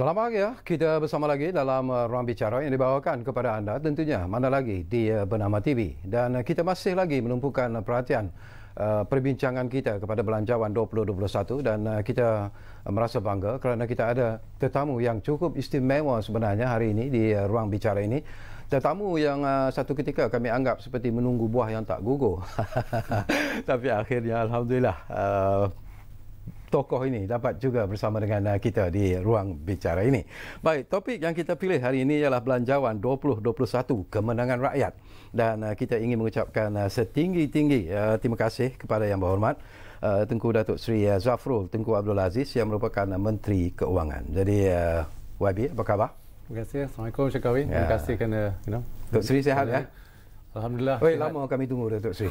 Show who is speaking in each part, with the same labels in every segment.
Speaker 1: Selamat pagi ya, Kita bersama lagi dalam uh, ruang bicara yang dibawakan kepada anda tentunya mana lagi di uh, Bernama TV. Dan uh, kita masih lagi menumpukan perhatian perbincangan kita kepada Belanjawan 2021 dan kita merasa bangga kerana kita ada tetamu yang cukup istimewa sebenarnya hari ini di ruang bicara ini. Tetamu yang satu ketika kami anggap seperti menunggu buah yang tak gugur. Tapi akhirnya Alhamdulillah tokoh ini dapat juga bersama dengan uh, kita di ruang bicara ini. Baik, topik yang kita pilih hari ini ialah belanjawan 2021 kemenangan rakyat dan uh, kita ingin mengucapkan uh, setinggi-tinggi terima kasih kepada yang berhormat Tengku Datuk Seri Zafrul Tengku Abdul Aziz yang merupakan Menteri Keuangan. Jadi YB, apa khabar?
Speaker 2: Terima kasih. Assalamualaikum Syekh Terima ya. kasih kerana, you know. Datuk Seri sehat ya? Alhamdulillah. Wei, lama
Speaker 1: kami tunggu Datuk Sri.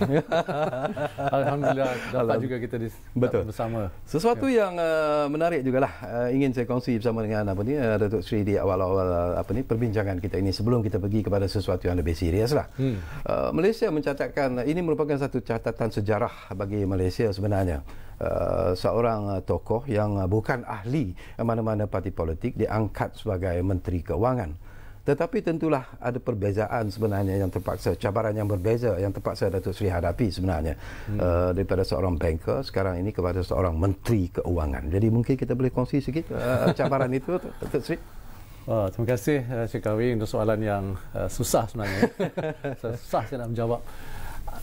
Speaker 1: Alhamdulillah dapat Alham. juga kita
Speaker 2: Betul. bersama. Sesuatu
Speaker 1: ya. yang uh, menarik jugalah uh, ingin saya kongsi bersama dengan apa ni uh, Datuk Sri di awal-awal apa ni perbincangan kita ini sebelum kita pergi kepada sesuatu yang lebih serius lah. Hmm. Uh, Malaysia mencatatkan uh, ini merupakan satu catatan sejarah bagi Malaysia sebenarnya. Uh, seorang uh, tokoh yang uh, bukan ahli mana-mana parti politik diangkat sebagai menteri kewangan. Tetapi tentulah ada perbezaan sebenarnya yang terpaksa, cabaran yang berbeza yang terpaksa Datuk Seri hadapi sebenarnya. Hmm. Uh, daripada seorang banker sekarang ini kepada seorang menteri keuangan. Jadi mungkin kita boleh kongsi sikit uh, cabaran itu Datuk Seri.
Speaker 2: Oh, terima kasih Cik eh, Kawi untuk soalan yang uh, susah sebenarnya. susah saya nak menjawab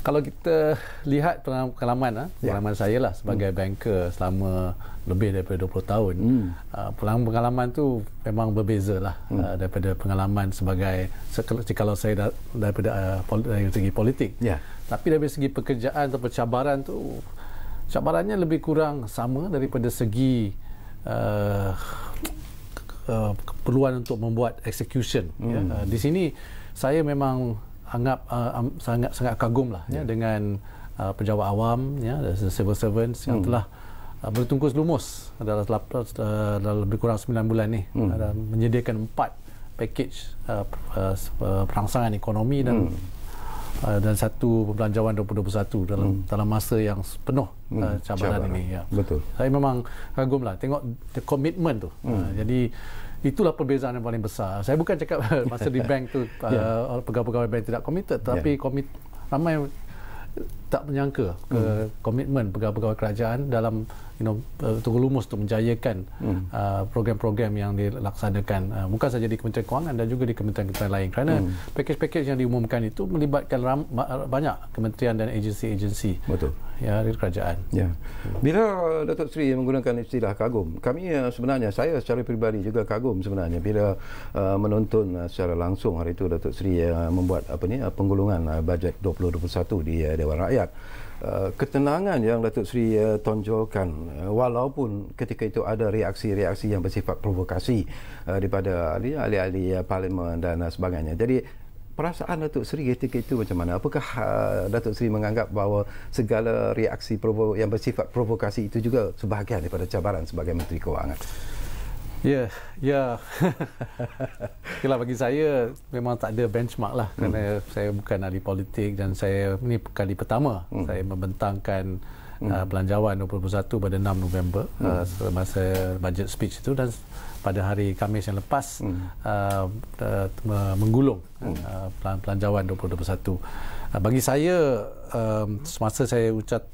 Speaker 2: kalau kita lihat pengalaman ah, ya. pengalaman saya lah sebagai mm. banker selama lebih daripada 20 tahun mm. pengalaman tu memang berbeza lah mm. daripada pengalaman sebagai kalau saya daripada dari segi politik yeah. tapi dari segi pekerjaan atau cabaran tu cabarannya lebih kurang sama daripada segi uh, keperluan untuk membuat execution mm. yeah. Ya. uh, di sini saya memang anggap uh, um, sangat sangat kagum lah yeah. ya, dengan uh, pejabat awam ya the civil servants yang hmm. telah uh, bertungkus lumus dalam, uh, dalam lebih kurang 9 bulan ni hmm. dan menyediakan empat paket uh, uh, uh perangsangan ekonomi dan hmm. uh, dan satu perbelanjawan 2021 dalam hmm. dalam masa yang penuh uh, hmm. uh, cabaran, cabaran ini ya. Betul. Saya memang kagumlah tengok the commitment tu. Hmm. Uh, jadi itulah perbezaan yang paling besar. Saya bukan cakap masa di bank tu yeah. uh, pegawai-pegawai bank tidak komited, ya. tapi yeah. komit ramai tak menyangka ke mm. komitmen pegawai-pegawai kerajaan dalam you know uh, Tunggu Lumus untuk menjayakan hmm. uh, program-program yang dilaksanakan uh, bukan saja di Kementerian Kewangan dan juga di kementerian-kementerian lain kerana hmm. pakej-pakej yang diumumkan itu melibatkan
Speaker 1: ram- uh, banyak kementerian dan agensi-agensi
Speaker 2: betul ya dari
Speaker 1: kerajaan ya bila Datuk Seri menggunakan istilah kagum kami uh, sebenarnya saya secara peribadi juga kagum sebenarnya bila uh, menonton secara langsung hari itu Datuk Seri uh, membuat apa ni penggulungan uh, bajet 2021 di uh, Dewan Rakyat Eh, ketenangan yang Datuk Seri uh, tonjolkan uh, walaupun ketika itu ada reaksi-reaksi yang bersifat provokasi uh, daripada ahli-ahli uh, parlimen dan uh, sebagainya. Jadi perasaan Datuk Seri ketika itu macam mana? Apakah uh, Datuk Seri menganggap bahawa segala reaksi provo- yang bersifat provokasi itu juga sebahagian daripada cabaran sebagai Menteri Kewangan?
Speaker 2: Ya, ya. Kira bagi saya memang tak ada benchmark lah hmm. kerana saya bukan ahli politik dan saya ini kali pertama hmm. saya membentangkan hmm. uh, belanjawan 2021 pada 6 November uh, hmm. uh, semasa budget speech itu dan pada hari Khamis yang lepas hmm. uh, uh, menggulung hmm. uh, belanjawan 2021. Uh, bagi saya um, semasa saya ucap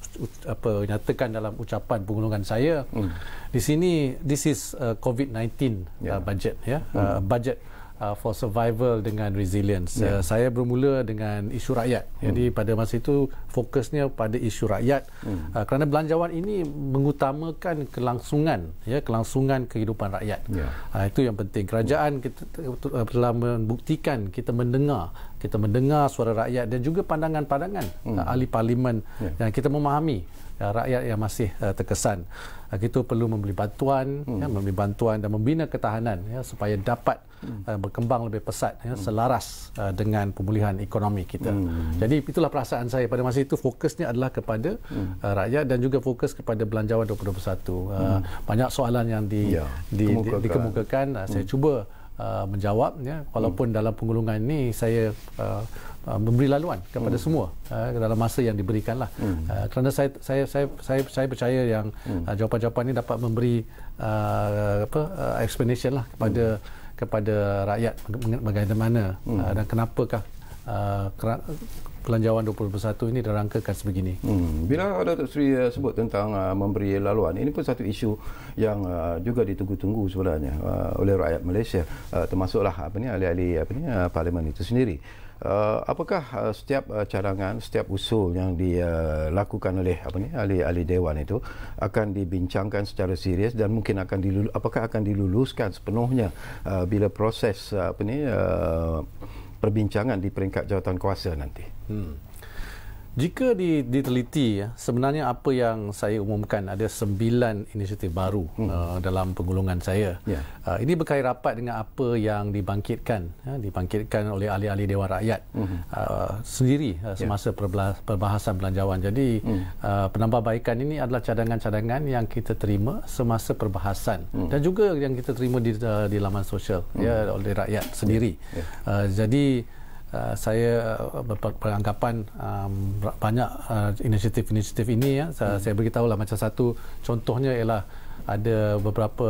Speaker 2: apa nyatakan dalam ucapan pengundungan saya hmm. di sini this is covid-19 yeah. uh, uh ya. budget ya yeah? hmm. uh, budget uh, for survival dengan resilience. Yeah. Uh, saya bermula dengan isu rakyat. Hmm. Jadi pada masa itu fokusnya pada isu rakyat hmm. uh, kerana belanjawan ini mengutamakan kelangsungan ya kelangsungan kehidupan rakyat. Yeah. Uh, itu yang penting. Kerajaan kita uh, telah membuktikan kita mendengar kita mendengar suara rakyat dan juga pandangan-pandangan hmm. Uh, ahli parlimen yeah. yang kita memahami uh, rakyat yang masih uh, terkesan uh, kita perlu membeli bantuan ya, hmm. ya membeli bantuan dan membina ketahanan ya supaya dapat hmm. uh, berkembang lebih pesat ya hmm. selaras uh, dengan pemulihan ekonomi kita. Hmm. Jadi itulah perasaan saya pada masa itu fokusnya adalah kepada hmm. uh, rakyat dan juga fokus kepada belanjawan 2021. Uh, hmm. Banyak soalan yang di ya, di dikemukakan di, di uh, saya hmm. cuba uh, menjawab ya. walaupun hmm. dalam penggulungan ini saya uh, Ah, memberi laluan kepada hmm. semua uh, dalam masa yang diberikanlah hmm. uh, kerana saya, saya saya saya saya percaya yang hmm. uh, jawapan-jawapan ini dapat memberi uh, apa uh, explanation lah kepada hmm. kepada rakyat bagaimana hmm. uh, dan kenapakah uh, pelanjawan 2021 ini dirangkakan sebegini. Hmm.
Speaker 1: Bila Datuk Seri uh, sebut tentang uh, memberi laluan, ini pun satu isu yang uh, juga ditunggu-tunggu sebenarnya uh, oleh rakyat Malaysia uh, termasuklah apa ni ahli-ahli apa ni uh, parlimen itu sendiri uh, apakah uh, setiap uh, cadangan setiap usul yang dilakukan oleh apa ni ahli ahli dewan itu akan dibincangkan secara serius dan mungkin akan dilulu apakah akan diluluskan sepenuhnya uh, bila proses apa ni uh, perbincangan di peringkat jawatan kuasa nanti hmm
Speaker 2: jika diteliti ya, sebenarnya apa yang saya umumkan ada sembilan inisiatif baru hmm. Uh, dalam penggulungan saya. Yeah. Uh, ini berkait rapat dengan apa yang dibangkitkan ya, dibangkitkan oleh ahli-ahli Dewan Rakyat hmm. Uh, sendiri ya. semasa yeah. perbahasan belanjawan. Jadi hmm. penambahbaikan ini adalah cadangan-cadangan yang kita terima semasa perbahasan hmm. dan juga yang kita terima di, di laman sosial hmm. ya, oleh rakyat sendiri. Yeah. Jadi Uh, saya uh, beranggapan um, banyak uh, inisiatif-inisiatif ini ya hmm. saya, beritahu lah macam satu contohnya ialah ada beberapa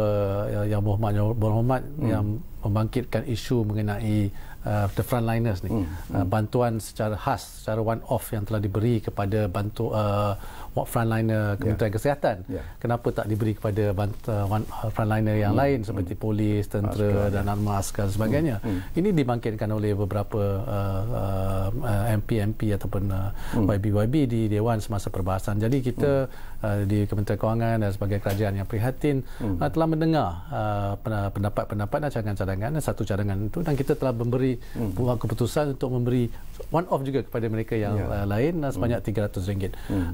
Speaker 2: uh, yang berhormat yang berhormat hmm. yang membangkitkan isu mengenai uh, the frontliners ni hmm. Hmm. Uh, bantuan secara khas secara one off yang telah diberi kepada bantu uh, buat frontliner Kementerian yeah. Kesihatan. Yeah. Kenapa tak diberi kepada uh, uh, frontliner yang mm. lain hmm. seperti mm. polis, tentera askar, dan armada askar dan sebagainya. Mm. Mm. Ini dibangkitkan oleh beberapa uh, uh, uh MP MP ataupun uh, mm. YB-YB di dewan semasa perbahasan. Jadi kita mm. uh, di Kementerian Kewangan dan sebagai kerajaan yang prihatin mm. uh, telah mendengar uh, pendapat-pendapat dan cadangan-cadangan satu cadangan itu dan kita telah memberi mm. buat keputusan untuk memberi one off juga kepada mereka yang yeah. lain hmm. sebanyak RM300. Mm.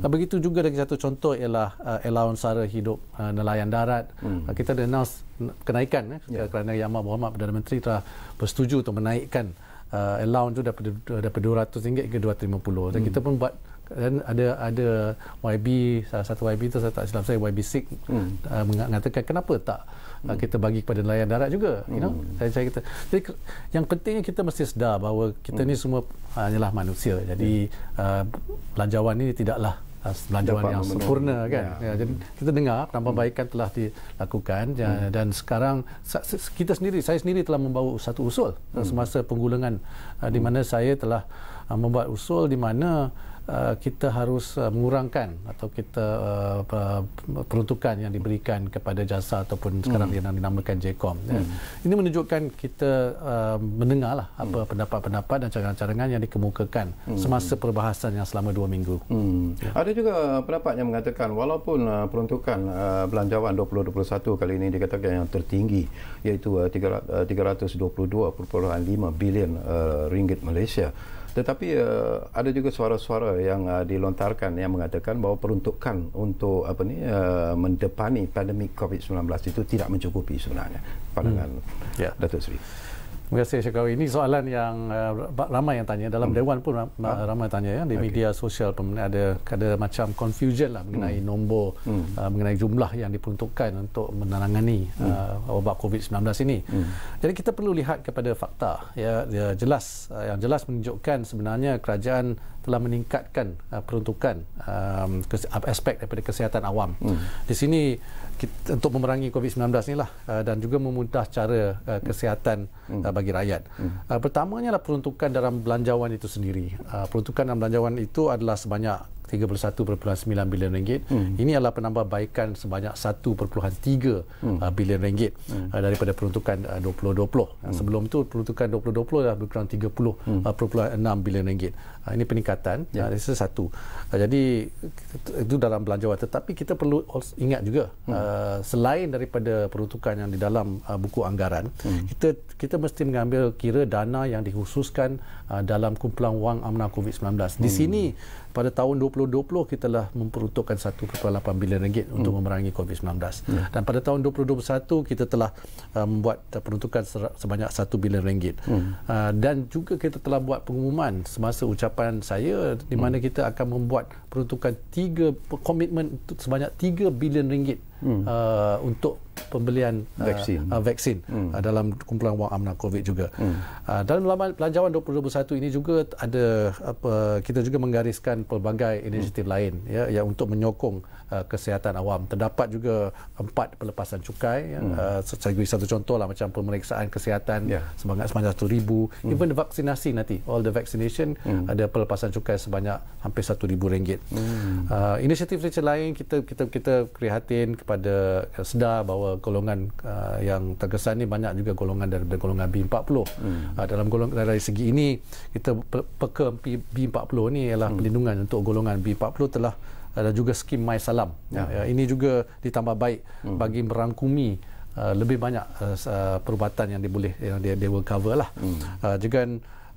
Speaker 2: Mm. begitu juga juga lagi satu contoh ialah uh, allowance sara hidup uh, nelayan darat. Hmm. Uh, kita dah announce kenaikan eh, yeah. kerana Yang Amat Berhormat Perdana Menteri telah bersetuju untuk menaikkan uh, allowance tu daripada, daripada RM200 hingga RM250. Dan hmm. kita pun buat dan ada ada YB salah satu YB itu saya tak silap saya YB Sik hmm. uh, mengatakan kenapa tak uh, hmm. kita bagi kepada nelayan darat juga you know hmm. saya saya kita. jadi yang pentingnya kita mesti sedar bahawa kita hmm. ni semua hanyalah uh, manusia jadi ya. uh, belanjawan ini tidaklah Ah, belanjawan yang memenuhi. sempurna kan. Ya. Ya, jadi kita dengar penambahbaikan hmm. telah dilakukan ya, hmm. dan sekarang kita sendiri saya sendiri telah membawa satu usul hmm. semasa penggulangan ah, hmm. di mana saya telah ah, membuat usul di mana Uh, kita harus uh, mengurangkan atau kita uh, peruntukan yang diberikan kepada jasa ataupun sekarang hmm. yang dinamakan JCOM. Ya. Hmm. Ya. Ini menunjukkan kita uh, mendengarlah hmm. apa pendapat-pendapat dan cadangan-cadangan yang dikemukakan hmm. semasa perbahasan yang selama dua minggu. Hmm. Ya.
Speaker 1: Ada juga pendapat yang mengatakan walaupun uh, peruntukan uh, belanjawan 2021 kali ini dikatakan yang tertinggi iaitu uh, 322.5 uh, bilion uh, ringgit Malaysia tetapi uh, ada juga suara-suara yang uh, dilontarkan yang mengatakan bahawa peruntukan untuk apa ni uh, mendepani pandemik COVID-19 itu tidak mencukupi sebenarnya pandangan hmm. yeah. Datuk Seri.
Speaker 2: Terima kasih Syekh Ini soalan yang uh, ramai yang tanya dalam hmm. dewan pun ramai, ah. ha? ramai tanya ya di okay. media sosial pun ada ada macam confusion lah mengenai hmm. nombor hmm. Uh, mengenai jumlah yang diperuntukkan untuk menangani hmm. uh, wabak COVID-19 ini. Hmm. Jadi kita perlu lihat kepada fakta ya, ya jelas uh, yang jelas menunjukkan sebenarnya kerajaan telah meningkatkan uh, peruntukan um, aspek daripada kesihatan awam. Hmm. Di sini kita, untuk memerangi COVID-19 inilah uh, dan juga memudah cara uh, kesihatan hmm. uh, bagi rakyat. Hmm. Uh, pertamanya adalah peruntukan dalam belanjawan itu sendiri. Uh, peruntukan dalam belanjawan itu adalah sebanyak 31.9 bilion ringgit. Hmm. Ini adalah penambahbaikan sebanyak 1.3 hmm. Uh, bilion ringgit hmm. Uh, daripada peruntukan 2020. Uh, hmm. Sebelum itu peruntukan 2020 adalah berkurang 30.6 hmm. bilion ringgit. Ini peningkatan yang yeah. satu. Jadi itu dalam belanja wang tetapi kita perlu ingat juga hmm. selain daripada peruntukan yang di dalam buku anggaran, hmm. kita kita mesti mengambil kira dana yang dikhususkan dalam kumpulan wang amanah COVID-19. Di hmm. sini pada tahun 2020 kita telah memperuntukkan 1.8 bilion ringgit hmm. untuk memerangi COVID-19 hmm. Ya. dan pada tahun 2021 kita telah uh, membuat um, peruntukan sebanyak 1 bilion ringgit hmm. uh, dan juga kita telah buat pengumuman semasa ucapan saya di mana hmm. kita akan membuat peruntukan 3 komitmen sebanyak 3 bilion ringgit hmm. uh, untuk pembelian uh, vaksin, uh, uh, vaksin hmm. uh, dalam kumpulan wang amanah COVID juga. Hmm. Uh, dalam laman pelanjawan 2021 ini juga ada apa, kita juga menggariskan pelbagai inisiatif hmm. lain ya, ya untuk menyokong Uh, kesihatan awam. Terdapat juga empat pelepasan cukai ya. hmm. ya. Uh, satu contoh lah macam pemeriksaan kesihatan yeah. sebanyak sebanyak 1000, hmm. even vaksinasi nanti all the vaccination hmm. ada pelepasan cukai sebanyak hampir satu ribu ringgit. Hmm. Uh, inisiatif macam lain kita kita kita prihatin kepada uh, sedar bahawa golongan uh, yang terkesan ini banyak juga golongan daripada golongan B40. Hmm. Uh, dalam golongan dari segi ini kita peka B40 ni ialah hmm. perlindungan untuk golongan B40 telah ada eh, juga skim My Salam. Ya. Eh, ini juga ditambah baik hmm. bagi merangkumi eh, lebih banyak perubatan yang diboleh yang dia dia will cover lah. Hmm. juga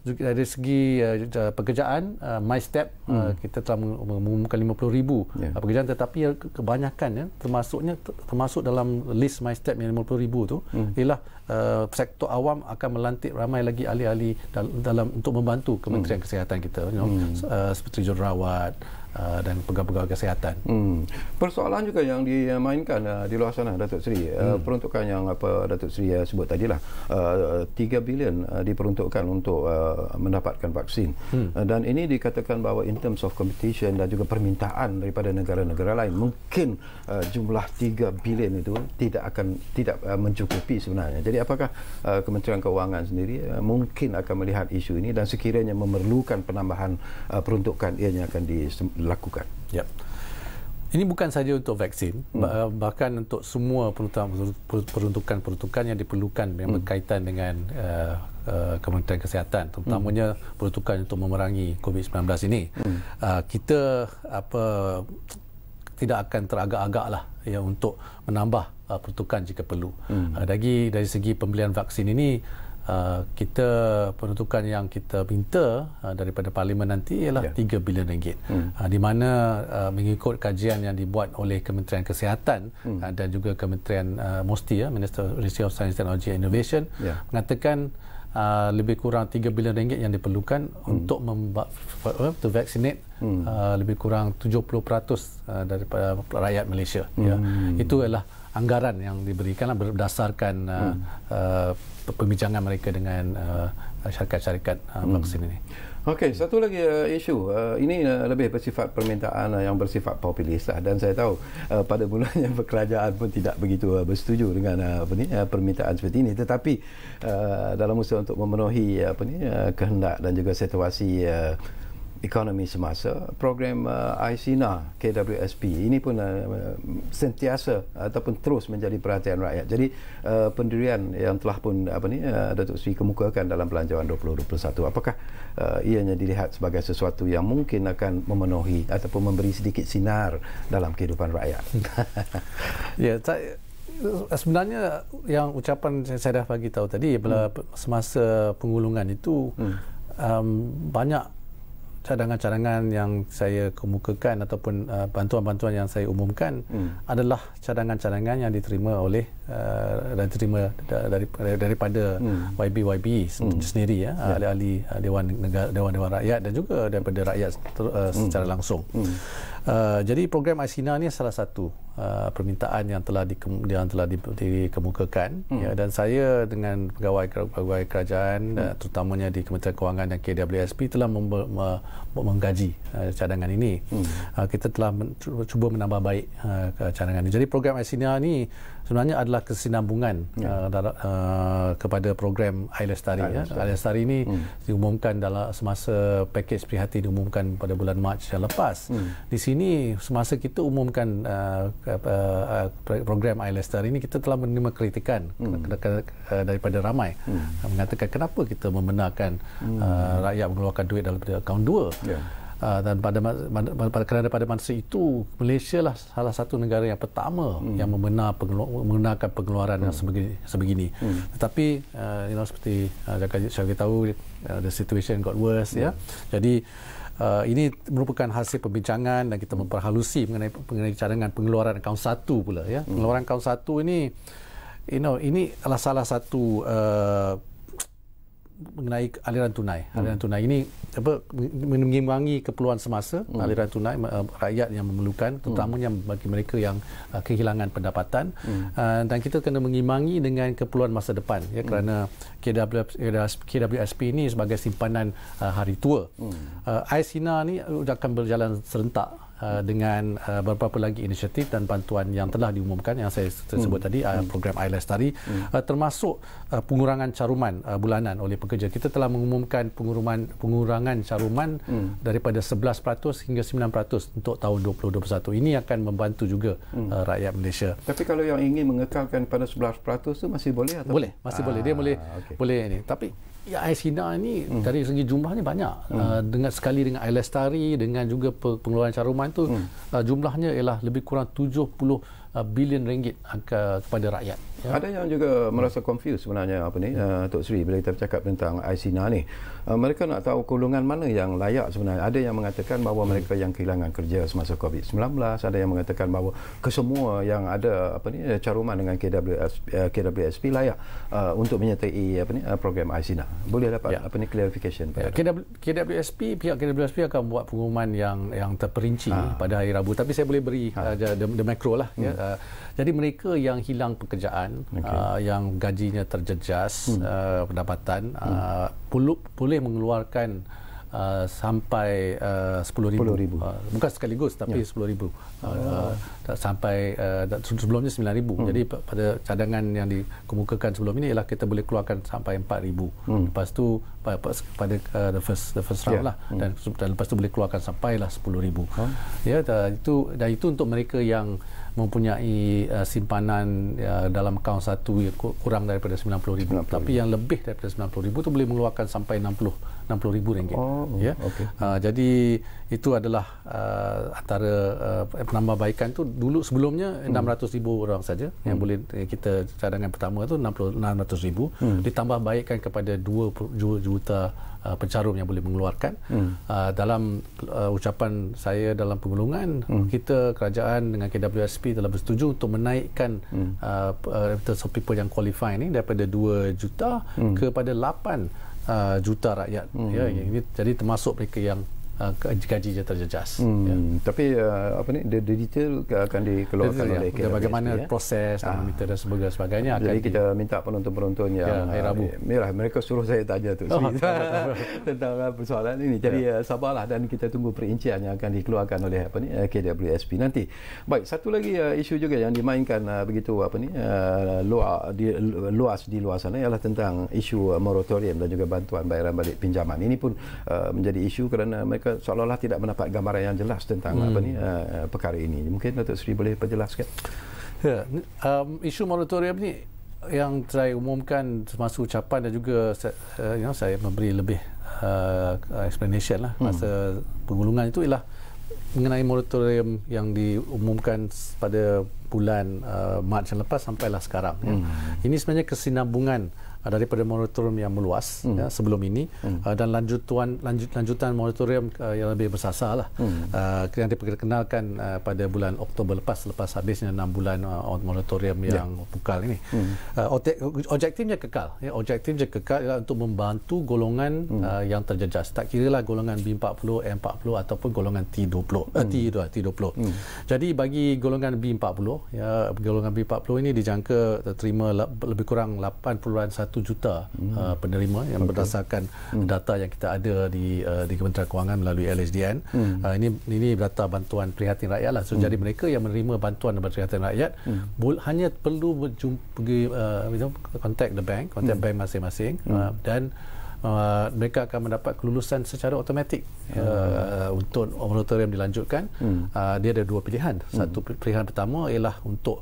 Speaker 2: dari segi pekerjaan My Step hmm. kita telah mengumumkan 50,000 ribu yeah. Ya. pekerjaan tetapi kebanyakan ya, termasuknya termasuk dalam list My Step yang 50,000 ribu tu hmm. ialah uh, sektor awam akan melantik ramai lagi ahli-ahli dal- dalam untuk membantu Kementerian hmm. Kesihatan kita you know, hmm. uh, seperti jururawat Ah, dan pegawai-pegawai kesihatan. Hmm.
Speaker 1: Persoalan juga yang dimainkan uh, di luar sana Datuk Seri, ah, hmm. peruntukan yang apa Datuk Seri uh, sebut tadilah uh, 3 bilion uh, diperuntukkan untuk uh, mendapatkan vaksin. Hmm. Uh, dan ini dikatakan bahawa in terms of competition dan juga permintaan daripada negara-negara lain mungkin uh, jumlah 3 bilion itu tidak akan tidak uh, mencukupi sebenarnya. Jadi apakah uh, Kementerian Keuangan sendiri uh, mungkin akan melihat isu ini dan sekiranya memerlukan penambahan uh, peruntukan ianya akan di dilakukan. Ya,
Speaker 2: Ini bukan saja untuk vaksin, hmm. bahkan untuk semua peruntukan-peruntukan yang diperlukan yang hmm. berkaitan dengan uh, uh, Kementerian Kesihatan, terutamanya hmm. peruntukan untuk memerangi COVID-19 ini. Hmm. Uh, kita apa tidak akan teragak-agaklah ya untuk menambah uh, peruntukan jika perlu. Hmm. Uh, dari dari segi pembelian vaksin ini uh, kita peruntukan yang kita minta uh, daripada parlimen nanti ialah ya. 3 bilion ringgit. Hmm. Uh, di mana uh, mengikut kajian yang dibuat oleh Kementerian Kesihatan uh, hmm. uh, dan juga Kementerian uh, MOSTI ya Minister Ministry of Science Technology and Innovation ya. mengatakan Uh, lebih kurang 3 bilion ringgit yang diperlukan hmm. untuk memba- to vaccinate hmm. uh, lebih kurang 70% uh, daripada rakyat Malaysia ya. hmm. ya itu adalah anggaran yang diberikan lah berdasarkan uh, hmm. uh, pembincangan mereka dengan uh, syarikat-syarikat uh, hmm. vaksin hmm. ini.
Speaker 1: Okey, satu lagi uh, isu. Uh, ini uh, lebih bersifat permintaan uh, yang bersifat populis lah. Dan saya tahu uh, pada mulanya kerajaan pun tidak begitu uh, bersetuju dengan uh, apa ni, uh, permintaan seperti ini. Tetapi uh, dalam usaha untuk memenuhi uh, apa ni, uh, kehendak dan juga situasi uh, ekonomi semasa program uh, ICINA KWSP ini pun uh, sentiasa ataupun terus menjadi perhatian rakyat. Jadi uh, pendirian yang telah pun uh, apa ni uh, Datuk Sri kemukakan dalam pelanjawan 2021 apakah uh, ianya dilihat sebagai sesuatu yang mungkin akan memenuhi ataupun memberi sedikit sinar dalam kehidupan rakyat. ya yeah, saya
Speaker 2: sebenarnya
Speaker 1: yang ucapan saya dah bagi tahu tadi bila
Speaker 2: hmm. semasa pengulungan itu hmm. um, banyak cadangan-cadangan yang saya kemukakan ataupun uh, bantuan-bantuan uh, yang saya umumkan hmm. adalah cadangan-cadangan yang diterima oleh uh, dan diterima dari daripada hmm. YB YB hmm. sendiri ya yeah. ahli-ahli uh, dewan negara dewan-dewan rakyat dan juga daripada rakyat ter, uh, hmm. secara hmm. langsung. Hmm. Uh, jadi program Aisina ini salah satu uh, permintaan yang telah di, yang telah di, dikemukakan hmm. ya, dan saya dengan pegawai pegawai kerajaan hmm. uh, terutamanya di Kementerian Kewangan dan KWSP telah mem, me, me, menggaji uh, cadangan ini. Hmm. Uh, kita telah men, cuba menambah baik uh, cadangan ini. Jadi program Aisina ini sebenarnya adalah kesinambungan ya. uh, uh, kepada program Air Lestari. Air ya. Lestari ya. ini hmm. diumumkan dalam semasa pakej prihatin diumumkan pada bulan Mac yang lepas. Hmm. Di sini semasa kita umumkan uh, uh, uh program Air Lestari ini kita telah menerima kritikan hmm. Uh, daripada ramai hmm. mengatakan kenapa kita membenarkan hmm. uh, rakyat mengeluarkan duit dalam akaun dua. Ya. Ah, dan pada, pada kerana pada masa itu Malaysia lah salah satu negara yang pertama hmm. yang membenar pengelu- menggunakan pengeluaran hmm. yang sebegini, sebegini. Hmm. tetapi uh, you know seperti uh, saya tahu uh, the situation got worse ya. hmm. ya jadi Uh, ini merupakan hasil perbincangan dan kita memperhalusi mengenai mengenai cadangan pengeluaran akaun satu pula ya. Hmm. Pengeluaran akaun satu ini you know ini adalah salah satu uh, mengenai aliran tunai. Hmm. Aliran tunai ini apa mengimbangi keperluan semasa hmm. aliran tunai eh, rakyat yang memerlukan hmm. terutamanya hmm. bagi mereka yang eh, kehilangan pendapatan hmm. Eh, dan kita kena mengimbangi dengan keperluan masa depan ya hmm. kerana hmm. KWSP, ini sebagai simpanan hari tua. Hmm. AISINA ni akan berjalan serentak Uh, dengan uh, beberapa lagi inisiatif dan bantuan yang telah diumumkan yang saya, sebut hmm. tadi uh, hmm. program hmm. tadi hmm. uh, termasuk uh, pengurangan caruman uh, bulanan oleh pekerja kita telah mengumumkan pengurangan pengurangan caruman hmm. daripada 11% hingga 9% untuk tahun 2021 ini akan membantu juga hmm. uh, rakyat Malaysia
Speaker 1: tapi kalau yang ingin mengekalkan pada 11% tu masih boleh atau boleh masih ah, boleh dia boleh okay.
Speaker 2: boleh ini tapi Ya, air sinar ini hmm. dari segi jumlahnya banyak. Hmm. Uh, dengan sekali dengan air lestari dengan juga pengeluaran caruman itu hmm. uh, jumlahnya ialah lebih kurang 70 uh, ah, bilion ringgit kepada rakyat.
Speaker 1: Yeah. Ada yang juga merasa confused sebenarnya apa ni yeah. Ya. uh, Tok Sri bila kita bercakap tentang ICNA ni. Uh, mereka nak tahu golongan mana yang layak sebenarnya. Ada yang mengatakan bahawa hmm. mereka yang kehilangan kerja semasa COVID-19, ada yang mengatakan bahawa kesemua yang ada apa ni eh, caruman dengan KWSP, eh, KWSP layak uh, untuk menyertai apa ni program ICNA. Boleh dapat yeah. apa ni clarification pada yeah. Ya, KW,
Speaker 2: KWSP pihak KWSP akan buat pengumuman yang yang terperinci ha. pada hari Rabu tapi saya boleh beri ha. uh, the, the macro lah ya. hmm. ya. Uh, jadi mereka yang hilang pekerjaan pekerjaan okay. uh, yang gajinya terjejas hmm. uh, pendapatan uh, hmm. uh, boleh mengeluarkan uh, sampai uh, 10,000. 10,000. Uh, bukan sekaligus tapi ya. 10,000. Uh, oh. uh, sampai uh, sebelumnya 9,000. Hmm. Jadi pada cadangan yang dikemukakan sebelum ini ialah kita boleh keluarkan sampai 4,000. Hmm. Lepas tu pada, uh, the first the first round ya. lah hmm. dan, hmm. dan lepas tu boleh keluarkan sampailah 10,000. Huh? Ya yeah, itu dan itu untuk mereka yang mempunyai uh, simpanan uh, dalam kaun satu ya, kurang daripada RM90,000 90, tapi yang lebih daripada RM90,000 itu boleh mengeluarkan sampai RM60,000 RM60, oh, oh yeah. okay. uh, jadi itu adalah uh, antara uh, penambahbaikan itu dulu sebelumnya RM600,000 hmm. orang saja hmm. yang boleh eh, kita cadangan pertama itu RM600,000 hmm. ditambah baikkan kepada 2 juta uh, pencarum yang boleh mengeluarkan. Hmm. Uh, dalam uh, ucapan saya dalam pengulungan, hmm. kita kerajaan dengan KWSP telah bersetuju untuk menaikkan hmm. uh, uh, people yang qualify ini daripada 2 juta hmm. kepada 8 uh, juta rakyat. Hmm. Ya, ini, jadi termasuk mereka yang uh, gaji dia terjejas.
Speaker 1: Hmm. Ya. Tapi uh, apa ni the, the detail akan dikeluarkan detail, ya. oleh KWSP. Bagaimana ya. proses dan ah. dan sebagainya, sebagainya Jadi kita di... minta penonton-penonton yang hari Rabu. Merah, mereka suruh saya tanya tu oh. tentang ah, persoalan ini. Jadi ya. Ah, sabarlah dan kita tunggu perincian yang akan dikeluarkan oleh apa ni eh, KWSP nanti. Baik, satu lagi uh, isu juga yang dimainkan uh, begitu apa ni uh, luar di, luas di luar sana ialah tentang isu uh, moratorium dan juga bantuan bayaran balik pinjaman. Ini pun uh, menjadi isu kerana mereka mereka seolah-olah tidak mendapat gambaran yang jelas tentang hmm. apa ni uh, perkara ini. Mungkin Datuk Seri boleh perjelaskan.
Speaker 2: Ya, um, isu moratorium ni yang saya umumkan semasa ucapan dan juga uh, you know, saya memberi lebih uh, explanation lah hmm. masa pengulungan itu ialah mengenai moratorium yang diumumkan pada bulan uh, Mac yang lepas sampailah sekarang. Ya. Hmm. Ya. Ini sebenarnya kesinambungan Ah, daripada moratorium yang meluas hmm. ya, sebelum ini hmm. uh, dan lanjutan lanjut, lanjutan moratorium uh, yang lebih bersasar lah hmm. uh, yang diperkenalkan uh, pada bulan Oktober lepas selepas habisnya enam bulan uh, moratorium yeah. yang pukal ini hmm. uh, objektifnya kekal ya, objektifnya kekal ialah untuk membantu golongan hmm. uh, yang terjejas tak kira lah golongan B40 M40 ataupun golongan T20 eh, hmm. uh, T2, T20 hmm. jadi bagi golongan B40 ya, golongan B40 ini dijangka terima lebih kurang 8.1 satu juta hmm. uh, penerima yang okay. berdasarkan hmm. data yang kita ada di uh, di Kementerian Kewangan melalui LHDN. Hmm. Uh, ini ini data bantuan prihatin rakyat lah. So, hmm. Jadi mereka yang menerima bantuan daripada prihatin rakyat hmm. bol- hanya perlu pergi uh, contact the bank, contact hmm. bank masing-masing hmm. uh, dan Uh, mereka akan mendapat kelulusan secara automatik uh, uh, untuk moratorium dilanjutkan. Hmm. Uh, dia ada dua pilihan. Satu hmm. pilihan pertama ialah untuk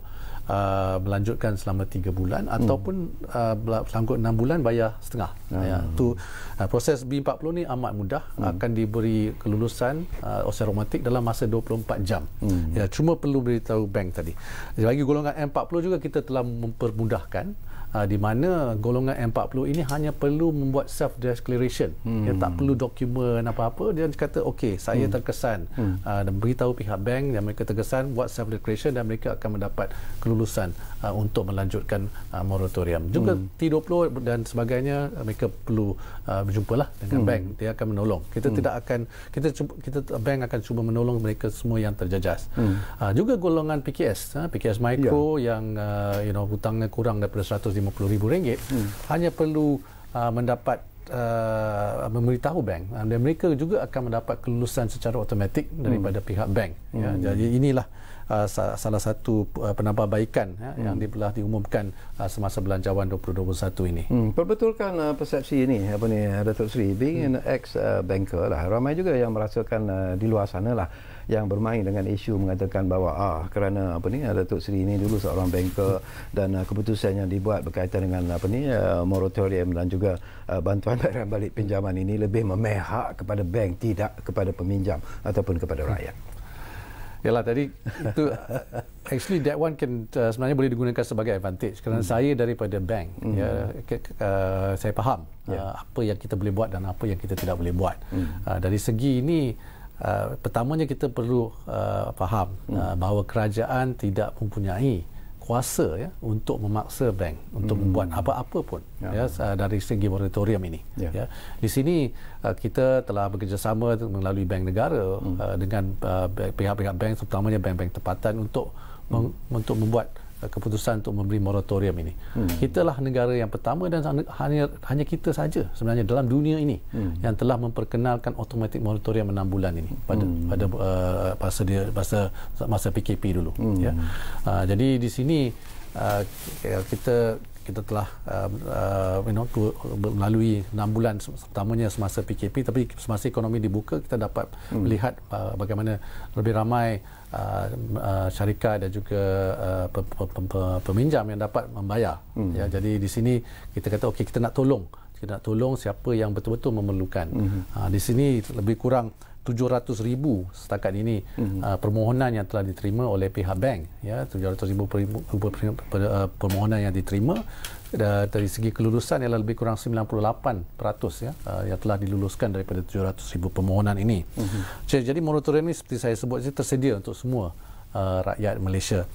Speaker 2: uh, melanjutkan selama 3 bulan hmm. ataupun uh, sanggup 6 bulan bayar setengah hmm. ya tu uh, proses B40 ni amat mudah hmm. akan diberi kelulusan uh, oseromatik dalam masa 24 jam hmm. ya cuma perlu beritahu bank tadi bagi golongan M40 juga kita telah mempermudahkan uh, di mana golongan M40 ini hanya perlu membuat self declaration hmm. dia tak perlu dokumen apa-apa dia kata okey saya hmm. terkesan hmm. Uh, dan beritahu pihak bank yang mereka terkesan buat self declaration dan mereka akan mendapat kelulusan uh, untuk melanjutkan uh, moratorium juga hmm. T20 dan sebagainya mereka perlu uh, lah dengan hmm. bank dia akan menolong kita hmm. tidak akan kita cuba, kita bank akan cuba menolong mereka semua yang terjejas hmm. uh, juga golongan PKS uh, PKS micro yeah. yang uh, you know hutangnya kurang daripada 100 RM50,000 hmm. hanya perlu uh, mendapat uh, memberitahu bank uh, dan mereka juga akan mendapat kelulusan secara automatik hmm. daripada hmm. pihak bank ya, hmm. ya, jadi inilah uh, salah satu uh, penambahbaikan ya, hmm. yang telah diumumkan uh, semasa belanjawan 2021 ini hmm.
Speaker 1: perbetulkan uh, persepsi ini apa ni Datuk Sri being hmm. an ex-banker uh, lah ramai juga yang merasakan uh, di luar sana lah yang bermain dengan isu mengatakan bahawa ah kerana apa ni ah, Datuk Seri ini dulu seorang banker dan uh, keputusan yang dibuat berkaitan dengan apa ni uh, moratorium dan juga uh, bantuan bayaran balik pinjaman ini lebih memihak kepada bank tidak kepada peminjam ataupun kepada rakyat.
Speaker 2: Yalah tadi itu actually that one can uh, sebenarnya boleh digunakan sebagai advantage kerana hmm. saya daripada bank hmm. ya ke, ke, uh, saya faham yeah. uh, apa yang kita boleh buat dan apa yang kita tidak boleh buat. Hmm. Uh, dari segi ini Uh, pertamanya kita perlu uh, faham hmm. uh, bahawa kerajaan tidak mempunyai kuasa ya untuk memaksa bank untuk hmm. membuat apa-apa pun ya, ya uh, dari segi moratorium ini ya, ya. di sini uh, kita telah bekerjasama melalui bank negara hmm. uh, dengan uh, pihak-pihak bank terutamanya bank-bank tempatan untuk hmm. untuk membuat keputusan untuk memberi moratorium ini. Hmm. lah negara yang pertama dan hanya hanya kita saja sebenarnya dalam dunia ini hmm. yang telah memperkenalkan automatic moratorium enam bulan ini pada hmm. pada uh, masa dia masa masa PKP dulu hmm. ya. Uh, jadi di sini uh, kita kita telah um, uh, you know melalui 6 bulan pertamanya semasa PKP tapi semasa ekonomi dibuka kita dapat hmm. melihat uh, bagaimana lebih ramai uh, syarikat dan juga ah, peminjam yang dapat membayar. Hmm. Ya, jadi di sini kita kata okey kita nak tolong kita nak tolong siapa yang betul-betul memerlukan. hmm di sini lebih kurang 700 ribu setakat ini mm-hmm. uh, permohonan yang telah diterima oleh pihak bank ya 700 ribu per, per, per, per, per, uh, permohonan yang diterima uh, dari segi kelulusan ialah lebih kurang 98% peratus, ya uh, yang telah diluluskan daripada 700 ribu permohonan ini mm-hmm. jadi, jadi moratorium ini seperti saya sebut ini tersedia untuk semua uh, rakyat Malaysia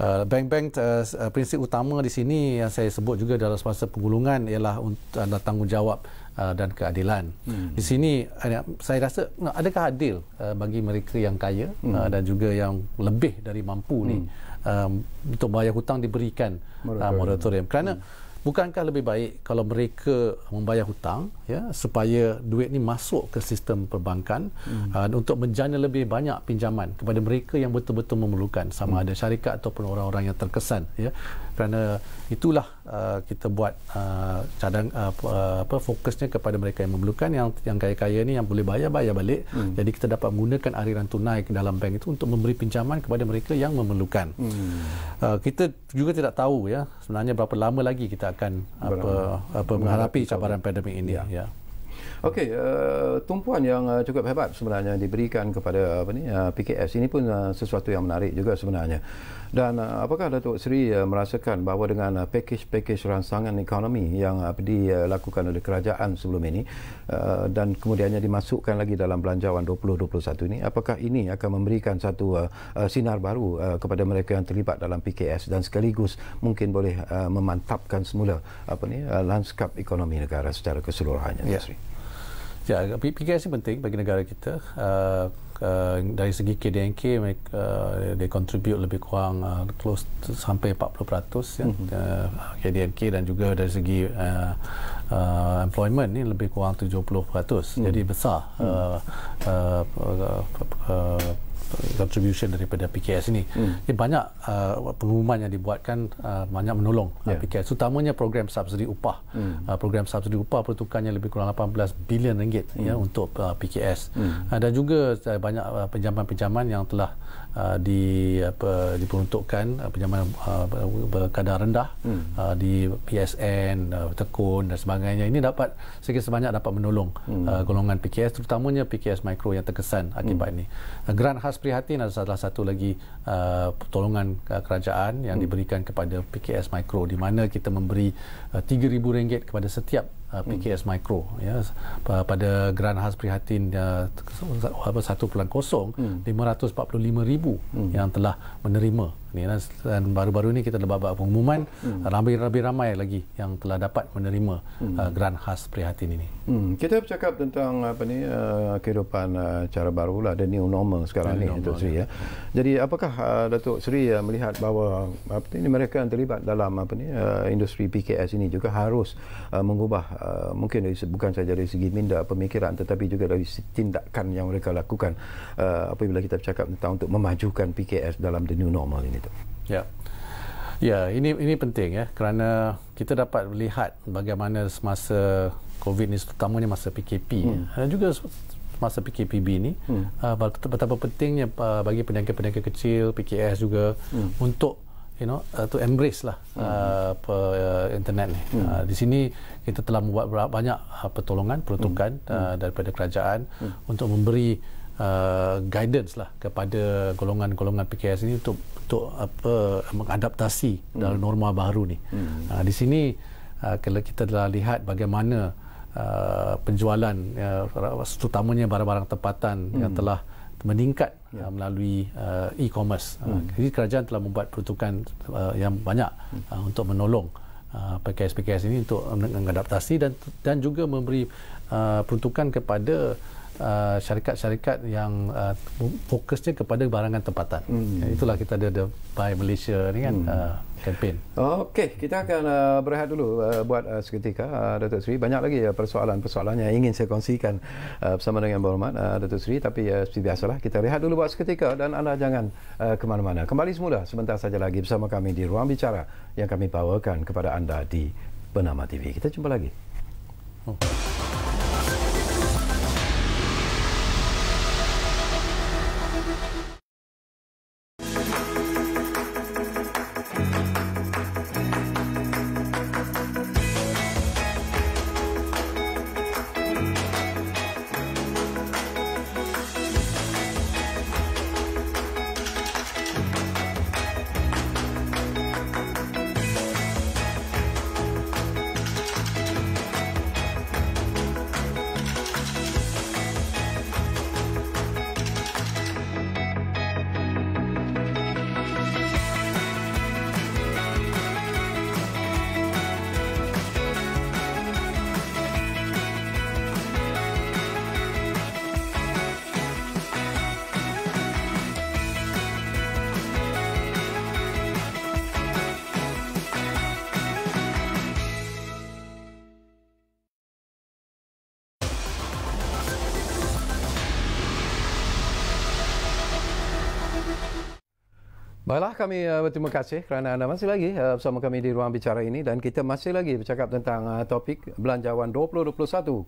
Speaker 2: uh, bank-bank uh, uh, prinsip utama di sini yang saya sebut juga dalam semasa pergulungan ialah untuk uh, tanggungjawab Uh, dan keadilan. Hmm. Di sini saya rasa adakah adil uh, bagi mereka yang kaya uh, hmm. dan juga yang lebih dari mampu hmm. ni um, untuk bayar hutang diberikan moratorium. Uh, moratorium. Kerana hmm. bukankah lebih baik kalau mereka membayar hutang ya supaya duit ni masuk ke sistem perbankan hmm. uh, untuk menjana lebih banyak pinjaman kepada mereka yang betul-betul memerlukan sama hmm. ada syarikat ataupun orang-orang yang terkesan ya kerana itulah uh, kita buat uh, cadang uh, uh, apa fokusnya kepada mereka yang memerlukan yang yang kaya-kaya ni yang boleh bayar bayar balik hmm. jadi kita dapat menggunakan aliran tunai ke dalam bank itu untuk memberi pinjaman kepada mereka yang memerlukan hmm. uh, kita juga tidak tahu ya sebenarnya berapa lama lagi kita akan apa Berang, apa menghadapi cabaran pandemik ini ya, ya.
Speaker 1: Okey, uh, tumpuan yang uh, cukup hebat sebenarnya diberikan kepada eh, apa ni uh, PKS ini pun uh, sesuatu yang menarik juga sebenarnya. Dan uh, apakah Datuk Seri uh, merasakan bahawa dengan uh, pakej-pakej rangsangan ekonomi yang uh, dilakukan oleh kerajaan sebelum ini uh, dan kemudiannya dimasukkan lagi dalam belanjawan 2021 ini apakah ini akan memberikan satu uh, uh, sinar baru uh, kepada mereka yang terlibat dalam PKS dan sekaligus mungkin boleh uh, memantapkan semula apa ni uh, lanskap ekonomi negara secara keseluruhannya Datuk yeah. Ya.
Speaker 2: Ya, PKS ini penting bagi negara kita. Uh, Uh, dari segi KDNK mereka uh, they contribute lebih kurang uh, close to, sampai 40% ya mm-hmm. uh, KDNK dan juga dari segi uh, uh, employment ini lebih kurang 70%. Mm-hmm. Jadi besar uh, uh, uh, uh, uh, contribution daripada PKS ini. Hmm. Ini banyak uh, pengumuman yang dibuatkan uh, banyak menolong yeah. Uh, ya. PKS. Utamanya program subsidi upah. Hmm. Uh, program subsidi upah peruntukannya lebih kurang 18 bilion ringgit ya, hmm. ya untuk uh, PKS. Hmm. Uh, dan juga uh, banyak uh, pinjaman-pinjaman yang telah uh, uh, di apa diperuntukkan uh, pinjaman uh, berkadar rendah hmm. uh, di PSN uh, tekun dan sebagainya ini dapat sikit sebanyak dapat menolong hmm. uh, golongan PKS terutamanya PKS mikro yang terkesan akibat hmm. ini uh, grant khas prihatin adalah salah satu lagi uh, pertolongan uh, kerajaan yang hmm. diberikan kepada PKS mikro di mana kita memberi uh, RM3000 kepada setiap uh, PKS hmm. Micro ya yeah, pada Grand House Prihatin uh, 1.0 hmm. 545,000 hmm. yang telah menerima ni kan dan baru-baru ni kita dapat buat pengumuman ramai-ramai hmm. ramai lagi yang telah dapat menerima hmm. uh, grant khas prihatin ini.
Speaker 1: Hmm. Kita bercakap tentang uh, apa ni uh, kehidupan uh, cara lah, the new normal sekarang ni Datuk Seri ya. ya. Jadi apakah uh, Datuk Seri uh, melihat bahawa apa ni mereka yang terlibat dalam apa ni uh, industri PKS ini juga harus uh, mengubah uh, mungkin dari, bukan saja dari segi minda pemikiran tetapi juga dari tindakan yang mereka lakukan uh, apabila kita bercakap tentang untuk memajukan PKS dalam the new normal ini itu.
Speaker 2: Ya. Ya, ini ini penting ya kerana kita dapat melihat bagaimana semasa COVID ini, terutamanya masa PKP ya. hmm. dan juga masa PKPB ni hmm. uh, betapa pentingnya uh, bagi peniaga-peniaga kecil PKS juga hmm. untuk you know uh, to embrace lah hmm. uh, uh internet ni. Hmm. Uh, di sini kita telah membuat banyak uh, pertolongan, peruntukan hmm. uh, hmm. daripada kerajaan hmm. untuk memberi uh, guidance lah kepada golongan-golongan PKS ini untuk untuk apa mengadaptasi hmm. dalam norma baru ni. Hmm. Uh, di sini uh, kalau kita telah lihat bagaimana uh, penjualan uh, terutamanya barang-barang tempatan hmm. yang telah meningkat ya. uh, melalui uh, e-commerce. Hmm. Uh, jadi kerajaan telah membuat peruntukan uh, yang banyak uh, untuk menolong PKS-PKS ini untuk mengadaptasi dan dan juga memberi uh, peruntukan kepada uh, syarikat-syarikat yang uh, fokusnya kepada barangan tempatan. Hmm. Itulah kita ada the Buy Malaysia ni kan kempen.
Speaker 1: Hmm. Uh, Okey, kita akan uh, berehat dulu uh, buat uh, seketika uh, Datuk Seri. Banyak lagi uh, persoalan-persoalan yang ingin saya kongsikan uh, bersama dengan berhormat uh, Datuk Seri tapi uh, seperti biasalah kita rehat dulu buat seketika dan anda jangan uh, ke mana-mana. Kembali semula sebentar saja lagi bersama kami di ruang bicara yang kami bawakan kepada anda di Bernama TV. Kita jumpa lagi. Oh. Baiklah, kami uh, berterima kasih kerana anda masih lagi uh, bersama kami di Ruang Bicara ini dan kita masih lagi bercakap tentang uh, topik Belanjawan 2021,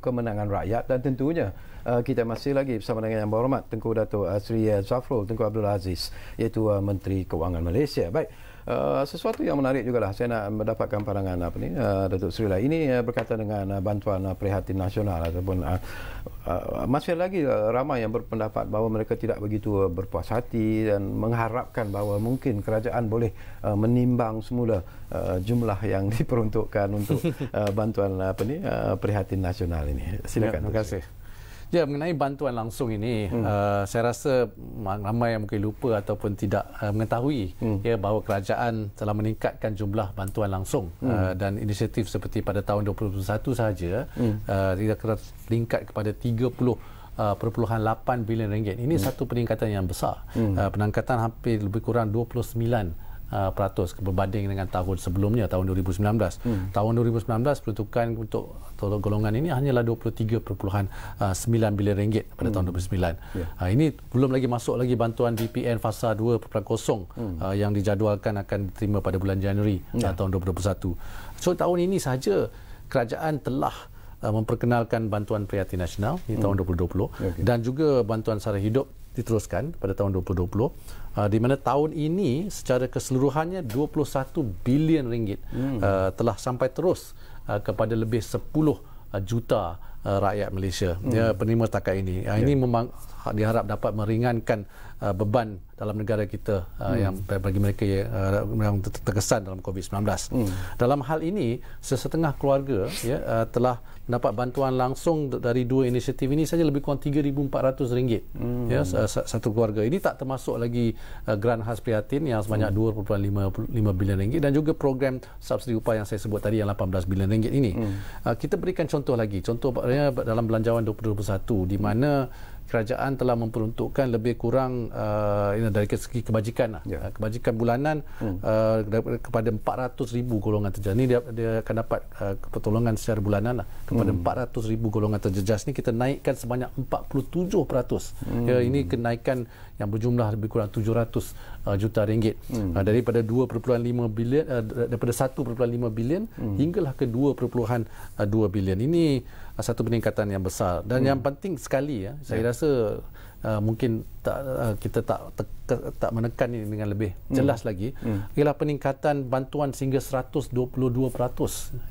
Speaker 1: Kemenangan Rakyat dan tentunya uh, kita masih lagi bersama dengan Yang Berhormat Tengku Dato' uh, Sri Zafrul, Tengku Abdul Aziz iaitu uh, Menteri Keuangan Malaysia. Baik, Eh, sesuatu yang menarik juga lah saya nak mendapatkan pandangan apa ni uh, Datuk Sri lah ini uh, berkaitan dengan uh, bantuan uh, prihatin nasional ataupun uh, uh, masih lagi uh, ramai yang berpendapat bahawa mereka tidak begitu uh, berpuas hati dan mengharapkan bahawa mungkin kerajaan boleh uh, menimbang semula uh, jumlah yang diperuntukkan untuk uh, bantuan apa ni uh, prihatin nasional ini silakan ya, terima kasih
Speaker 2: Ya, mengenai bantuan langsung ini, hmm. uh, saya rasa ramai yang mungkin lupa ataupun tidak uh, mengetahui hmm. ya bahawa kerajaan telah meningkatkan jumlah bantuan langsung hmm. uh, dan inisiatif seperti pada tahun 2021 sahaja hmm. uh, telah meningkat kepada 30 perpuluhan 8 bilion ringgit. Ini hmm. satu peningkatan yang besar. Hmm. Uh, peningkatan hampir lebih kurang 29 Uh, peratus berbanding dengan tahun sebelumnya tahun 2019. Hmm. Tahun 2019 peruntukan untuk golongan ini hanyalah 23.9 uh, bilion ringgit pada hmm. tahun 2009. Yeah. Uh, ini belum lagi masuk lagi bantuan BPN fasa 2.0 hmm. yang dijadualkan akan diterima pada bulan Januari yeah. Ya. tahun 2021. So tahun ini saja kerajaan telah memperkenalkan bantuan prihatin nasional di hmm. tahun 2020 ya, okay. dan juga bantuan sara hidup diteruskan pada tahun 2020 Ah, di mana tahun ini secara keseluruhannya 21 bilion ringgit hmm. uh, telah sampai terus uh, kepada lebih 10 uh, juta uh, rakyat Malaysia hmm. ya penerima setakat ini. Ya. Ini memang diharap dapat meringankan uh, beban dalam negara kita uh, hmm. yang bagi mereka uh, yang terkesan dalam COVID-19. Hmm. Dalam hal ini sesetengah keluarga ya uh, telah dapat bantuan langsung dari dua inisiatif ini saja lebih kurang RM3,400 hmm. ya, satu keluarga. Ini tak termasuk lagi uh, grant khas prihatin yang sebanyak hmm. RM2.5 bilion ringgit, dan juga program subsidi upah yang saya sebut tadi yang RM18 bilion ringgit ini. Hmm. Uh, kita berikan contoh lagi. Contoh, ya, dalam belanjawan 2021 di mana kerajaan telah memperuntukkan lebih kurang uh, dari segi kebajikan lah. yeah. Uh, kebajikan bulanan hmm. uh, kepada 400,000 golongan terjejas ini dia, dia akan dapat uh, pertolongan secara bulanan lah. kepada hmm. ribu golongan terjejas ni kita naikkan sebanyak 47% hmm. ya, ini kenaikan yang berjumlah lebih kurang 700 uh, juta ringgit hmm. uh, daripada 2.5 bilion uh, daripada 1.5 bilion hmm. hinggalah ke 2.2 uh, bilion ini uh, satu peningkatan yang besar dan hmm. yang penting sekali ya saya yeah. rasa Uh, mungkin tak, uh, kita tak te, tak menekan ini dengan lebih hmm. jelas lagi hmm. ialah peningkatan bantuan sehingga 122% ya, hmm.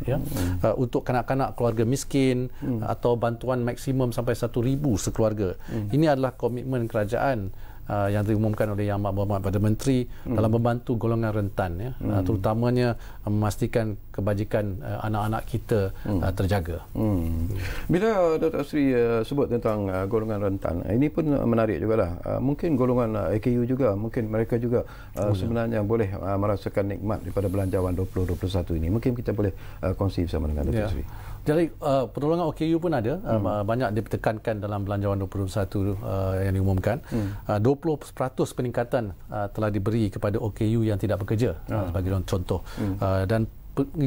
Speaker 2: ya uh, untuk kanak-kanak keluarga miskin hmm. atau bantuan maksimum sampai 1000 sekeluarga hmm. ini adalah komitmen kerajaan uh, yang diumumkan oleh Yang Amat Berhormat Perdana Menteri hmm. dalam membantu golongan rentan ya uh, hmm. uh, terutamanya uh, memastikan kebajikan uh, anak-anak kita hmm. uh, terjaga. Hmm.
Speaker 1: Bila Dato' Sri uh, sebut tentang uh, golongan rentan uh, ini pun uh, menarik jugalah. Uh, mungkin golongan uh, AKU juga mungkin mereka juga uh, oh, sebenarnya ya. boleh uh, merasakan nikmat daripada belanjawan 2021 ini. Mungkin kita boleh uh, konsi bersama dengan Dato' ya. Sri.
Speaker 2: Jadi uh, pertolongan OKU pun ada uh, hmm. uh, banyak ditekankan dalam belanjawan 2021 uh, yang diumumkan. Hmm. Uh, 20% peningkatan uh, telah diberi kepada OKU yang tidak bekerja hmm. uh, ah. sebagai contoh. Hmm. Uh, dan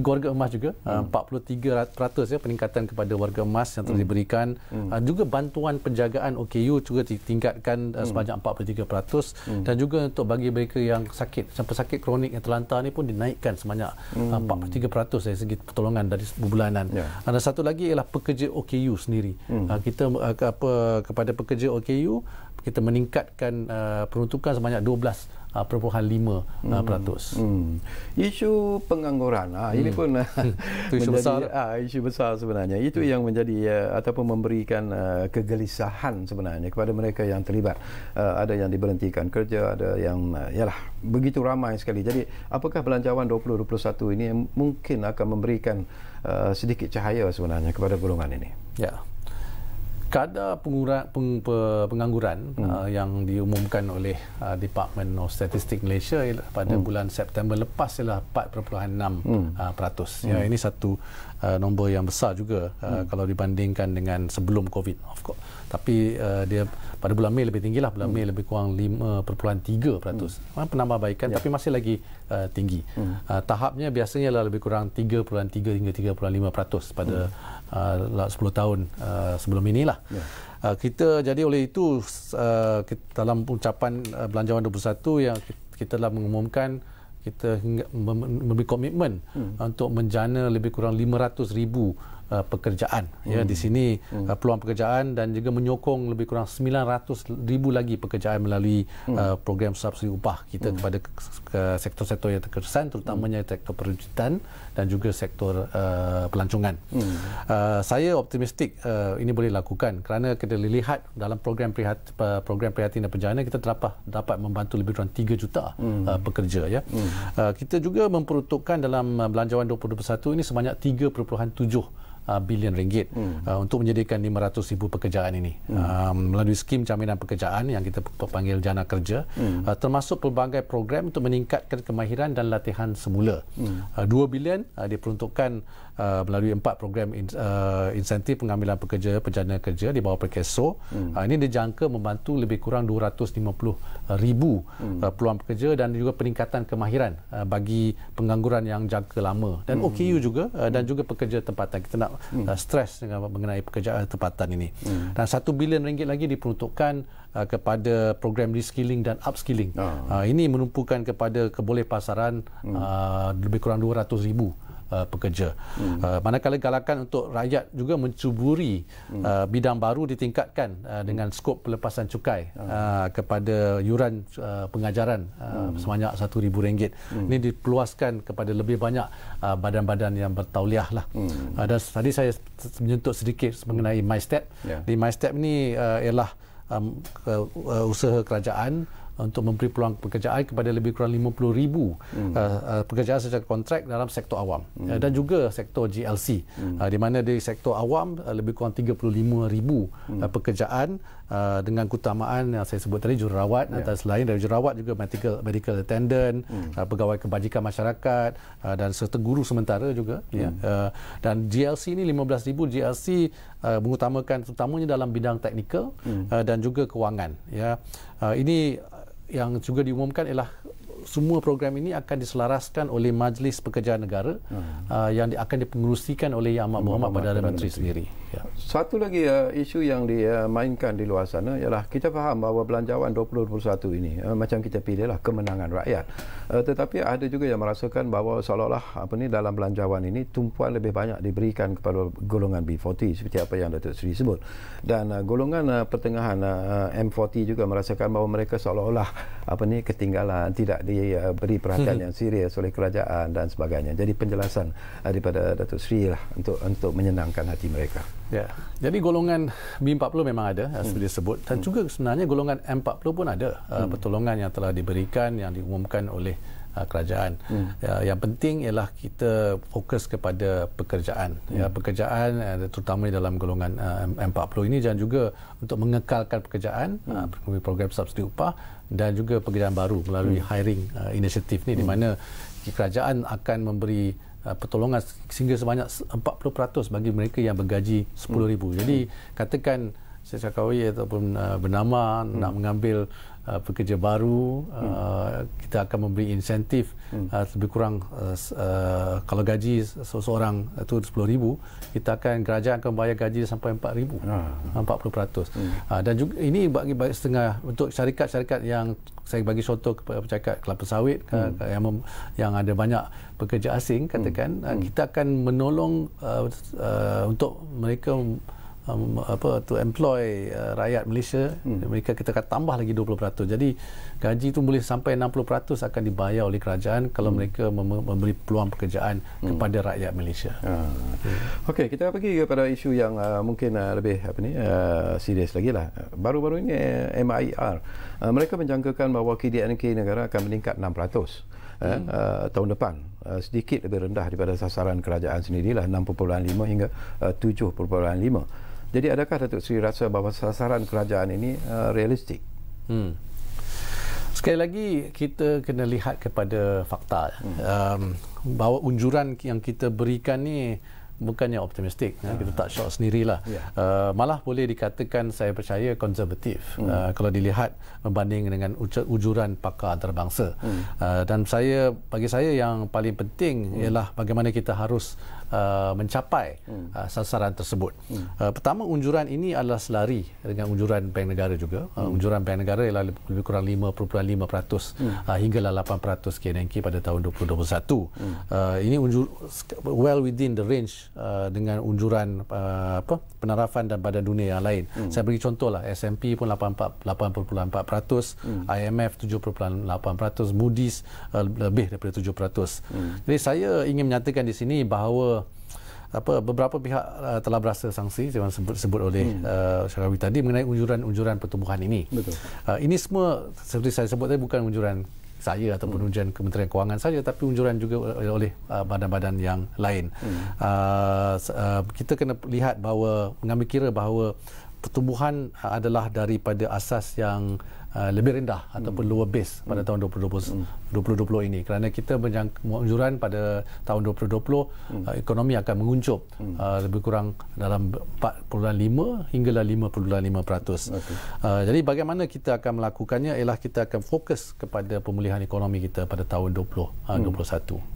Speaker 2: warga emas juga hmm. 43% ah, ya peningkatan kepada warga emas yang telah hmm. diberikan hmm. Ah, juga bantuan penjagaan OKU juga ditingkatkan ah, hmm. sebanyak 43% hmm. dan juga untuk bagi mereka yang sakit sampai sakit kronik yang terlantar ni pun dinaikkan sebanyak hmm. 43% dari segi pertolongan dari bulanan yeah. Ya. dan satu lagi ialah pekerja OKU sendiri hmm. kita apa kepada pekerja OKU kita meningkatkan uh, peruntukan sebanyak 12 Uh, perpuluhan lima uh, hmm. peratus. Hmm.
Speaker 1: Isu pengangguran ah, ini hmm. pun ah, isu menjadi, besar. Ah, isu besar sebenarnya. Itu hmm. yang menjadi uh, ataupun memberikan uh, kegelisahan sebenarnya kepada mereka yang terlibat. Uh, ada yang diberhentikan kerja, ada yang uh, yalah begitu ramai sekali. Jadi apakah belanjawan 2021 ini mungkin akan memberikan uh, sedikit cahaya sebenarnya kepada golongan ini?
Speaker 2: Ya. Yeah kadar pengurat, peng, pengangguran hmm. uh, yang diumumkan oleh uh, Department of Statistics Malaysia pada hmm. bulan September lepas ialah 4.6%. Hmm. Uh, peratus. Ya, hmm. Ya ini satu uh, nombor yang besar juga uh, hmm. kalau dibandingkan dengan sebelum COVID of course tapi uh, dia pada bulan Mei lebih tinggi lah bulan hmm. Mei lebih kurang 5.3% hmm. penambahbaikan ya. tapi masih lagi uh, tinggi hmm. uh, tahapnya biasanya lah lebih kurang 3.3 hingga 3.5% pada hmm. uh, 10 lah tahun uh, sebelum inilah ya. uh, kita jadi oleh itu uh, dalam ucapan uh, belanjawan 21 yang kita telah mengumumkan kita hingga memberi komitmen hmm. untuk menjana lebih kurang 500,000 ribu uh, pekerjaan ya, hmm. ya di sini hmm. uh, peluang pekerjaan dan juga menyokong lebih kurang 900 ribu lagi pekerjaan melalui hmm. uh, program subsidi upah kita hmm. kepada sektor-sektor yang terkesan terutamanya hmm. sektor perhutanan dan juga sektor uh, pelancongan. Hmm. Uh, saya optimistik uh, ini boleh dilakukan kerana kita lihat dalam program prihat program prihatin dan penjana kita dapat dapat membantu lebih kurang 3 juta hmm. uh, pekerja ya. Hmm. Uh, kita juga memperuntukkan dalam uh, belanjawan 2021 ini sebanyak 3.7 Uh, bilion ringgit hmm. uh, untuk menjadikan 500 ribu pekerjaan ini hmm. uh, melalui skim jaminan pekerjaan yang kita panggil jana kerja hmm. uh, termasuk pelbagai program untuk meningkatkan kemahiran dan latihan semula hmm. uh, 2 bilion uh, diperuntukkan uh, melalui empat program in, uh, insentif pengambilan pekerja penjana kerja di bawah Perkeso. Hmm. Uh, ini dijangka membantu lebih kurang 250 ribu hmm. uh, peluang pekerja dan juga peningkatan kemahiran uh, bagi pengangguran yang jangka lama dan hmm. OKU juga uh, dan hmm. juga pekerja tempatan. Kita nak hmm. uh, stres dengan mengenai pekerjaan uh, tempatan ini. Hmm. Dan 1 bilion ringgit lagi diperuntukkan uh, kepada program reskilling dan upskilling. Oh. ini menumpukan kepada kebolehpasaran hmm. lebih kurang 200 ribu uh, pekerja. Hmm. Uh, manakala galakan untuk rakyat juga mencuburi hmm. uh, bidang baru ditingkatkan uh, hmm. dengan skop pelepasan cukai hmm. uh, kepada yuran uh, pengajaran uh, hmm. semanyak RM1,000. Hmm. Ini diperluaskan kepada lebih banyak uh, badan-badan yang bertauliah. Lah. Hmm. Uh, dan tadi saya menyentuh sedikit mengenai MyStep. Yeah. Di MyStep ini uh, ialah um, uh, usaha kerajaan untuk memberi peluang pekerjaan kepada lebih kurang 50,000 ribu hmm. uh, uh, pekerjaan secara kontrak dalam sektor awam hmm. uh, dan juga sektor GLC hmm. uh, di mana di sektor awam uh, lebih kurang 35,000 ribu hmm. uh, pekerjaan uh, dengan keutamaan yang saya sebut tadi jururawat yeah. atas selain dari jururawat juga medical medical attendant hmm. uh, pegawai kebajikan masyarakat uh, dan serta guru sementara juga ya. hmm. yeah. uh, dan GLC ini 15,000 GLC uh, mengutamakan terutamanya dalam bidang teknikal hmm. uh, dan juga kewangan yeah. uh, ini yang juga diumumkan ialah semua program ini akan diselaraskan oleh Majlis Pekerjaan Negara hmm. uh, yang di, akan dipenguruskan oleh Yang Amat Berhormat Perdana Menteri, Menteri sendiri. Ya.
Speaker 1: Satu lagi uh, isu yang dimainkan di luar sana ialah kita faham bahawa belanjawan 2021 ini uh, macam kita pilihlah kemenangan rakyat. Uh, tetapi ada juga yang merasakan bahawa seolah-olah apa ni dalam belanjawan ini tumpuan lebih banyak diberikan kepada golongan B40 seperti apa yang Datuk Seri sebut. Dan uh, golongan uh, pertengahan uh, M40 juga merasakan bahawa mereka seolah-olah apa ni ketinggalan tidak di diberi eh, uh, perhatian hmm. yang serius oleh kerajaan dan sebagainya. Jadi penjelasan eh, daripada Datuk Sri lah untuk untuk menyenangkan hati mereka.
Speaker 2: Ya. Jadi golongan B40 memang ada eh, hmm. seperti disebut dan hmm. juga sebenarnya golongan M40 pun ada uh, pertolongan yang telah diberikan yang diumumkan oleh Ah, kerajaan. Hmm. Ya, yang penting ialah kita fokus kepada pekerjaan. Hmm. Ya, pekerjaan eh, terutamanya dalam golongan eh, M40 ini dan juga untuk mengekalkan pekerjaan hmm. Ah, program subsidi upah dan juga pekerjaan baru melalui hmm. hiring eh, inisiatif ini hmm. di mana kerajaan akan memberi pertolongan sehingga sebanyak 40% bagi mereka yang bergaji 10000. Hmm. Jadi katakan saya cakap ataupun uh, bernama hmm. nak mengambil uh, pekerja baru uh, hmm. kita akan memberi insentif hmm. uh, lebih kurang uh, uh, kalau gaji seseorang itu uh, 10000 kita akan kerajaan akan bayar gaji sampai 4000 hmm. 40% hmm. uh, dan juga ini bagi bagi setengah untuk syarikat-syarikat yang saya bagi contoh kepada pencakap kelapa sawit hmm. uh, yang mem, yang ada banyak pekerja asing katakan hmm. uh, kita akan menolong uh, uh, untuk mereka um, apa to employ uh, rakyat Malaysia hmm. mereka kita akan tambah lagi 20%. Jadi gaji itu boleh sampai 60% akan dibayar oleh kerajaan kalau hmm. mereka mem- memberi
Speaker 1: peluang pekerjaan hmm. kepada rakyat Malaysia. Hmm. Hmm. Okey, kita pergi kepada isu yang uh, mungkin uh, lebih apa ni uh, serius lagi lah. Baru-baru ini uh, MIR uh, mereka menjangkakan bahawa KDNK negara akan meningkat 6% eh hmm. uh, tahun depan uh, sedikit lebih rendah daripada sasaran kerajaan sendirilah 6.5 hingga uh, 7.5 jadi adakah Datuk Seri rasa bahawa sasaran kerajaan ini uh, realistik? Hmm. Sekali lagi kita kena lihat kepada fakta. Hmm. Um,
Speaker 2: bahawa unjuran yang kita berikan ni bukannya optimistik ya. kita tak syok sendirilah ya. uh, malah boleh dikatakan saya percaya konservatif hmm. uh, kalau dilihat membanding dengan ujuran pakar antarabangsa hmm. uh, dan saya bagi saya yang paling penting hmm. ialah bagaimana kita harus Uh, mencapai hmm. uh, sasaran tersebut. Hmm. Uh, pertama unjuran ini adalah selari dengan unjuran bank negara juga. Uh, hmm. unjuran bank negara ialah lebih kurang 5.5% uh, hinggalah 8% KNK pada tahun 2021. Uh, ini unjur well within the range uh, dengan unjuran uh, apa penarafan dan badan dunia yang lain. Hmm. Saya contoh lah SMP pun 8.4% 8.4% hmm. IMF 7.8% Moody's uh, lebih daripada 7%. Hmm. Jadi saya ingin menyatakan di sini bahawa apa beberapa pihak uh, telah berasa sanksi yang sebut sebut oleh hmm. uh, Syarawi tadi mengenai unjuran-unjuran pertumbuhan ini. Betul. Uh, ini semua seperti saya sebut tadi bukan unjuran saya ataupun hmm. unjuran Kementerian Kewangan saja tapi unjuran juga oleh, oleh uh, badan-badan yang lain. Hmm. Uh, uh, kita kena lihat bahawa mengambil kira bahawa pertumbuhan adalah daripada asas yang uh, lebih rendah ataupun hmm. lower base pada hmm. tahun 2020. Hmm. 2020 ini kerana kita menganjuran pada tahun 2020 hmm. uh, ekonomi akan menguncup hmm. uh, lebih kurang dalam 4.5 hinggalah 5.5%. Okay. Uh, jadi bagaimana kita akan melakukannya ialah kita akan fokus kepada pemulihan ekonomi kita pada tahun 2021. Uh, hmm.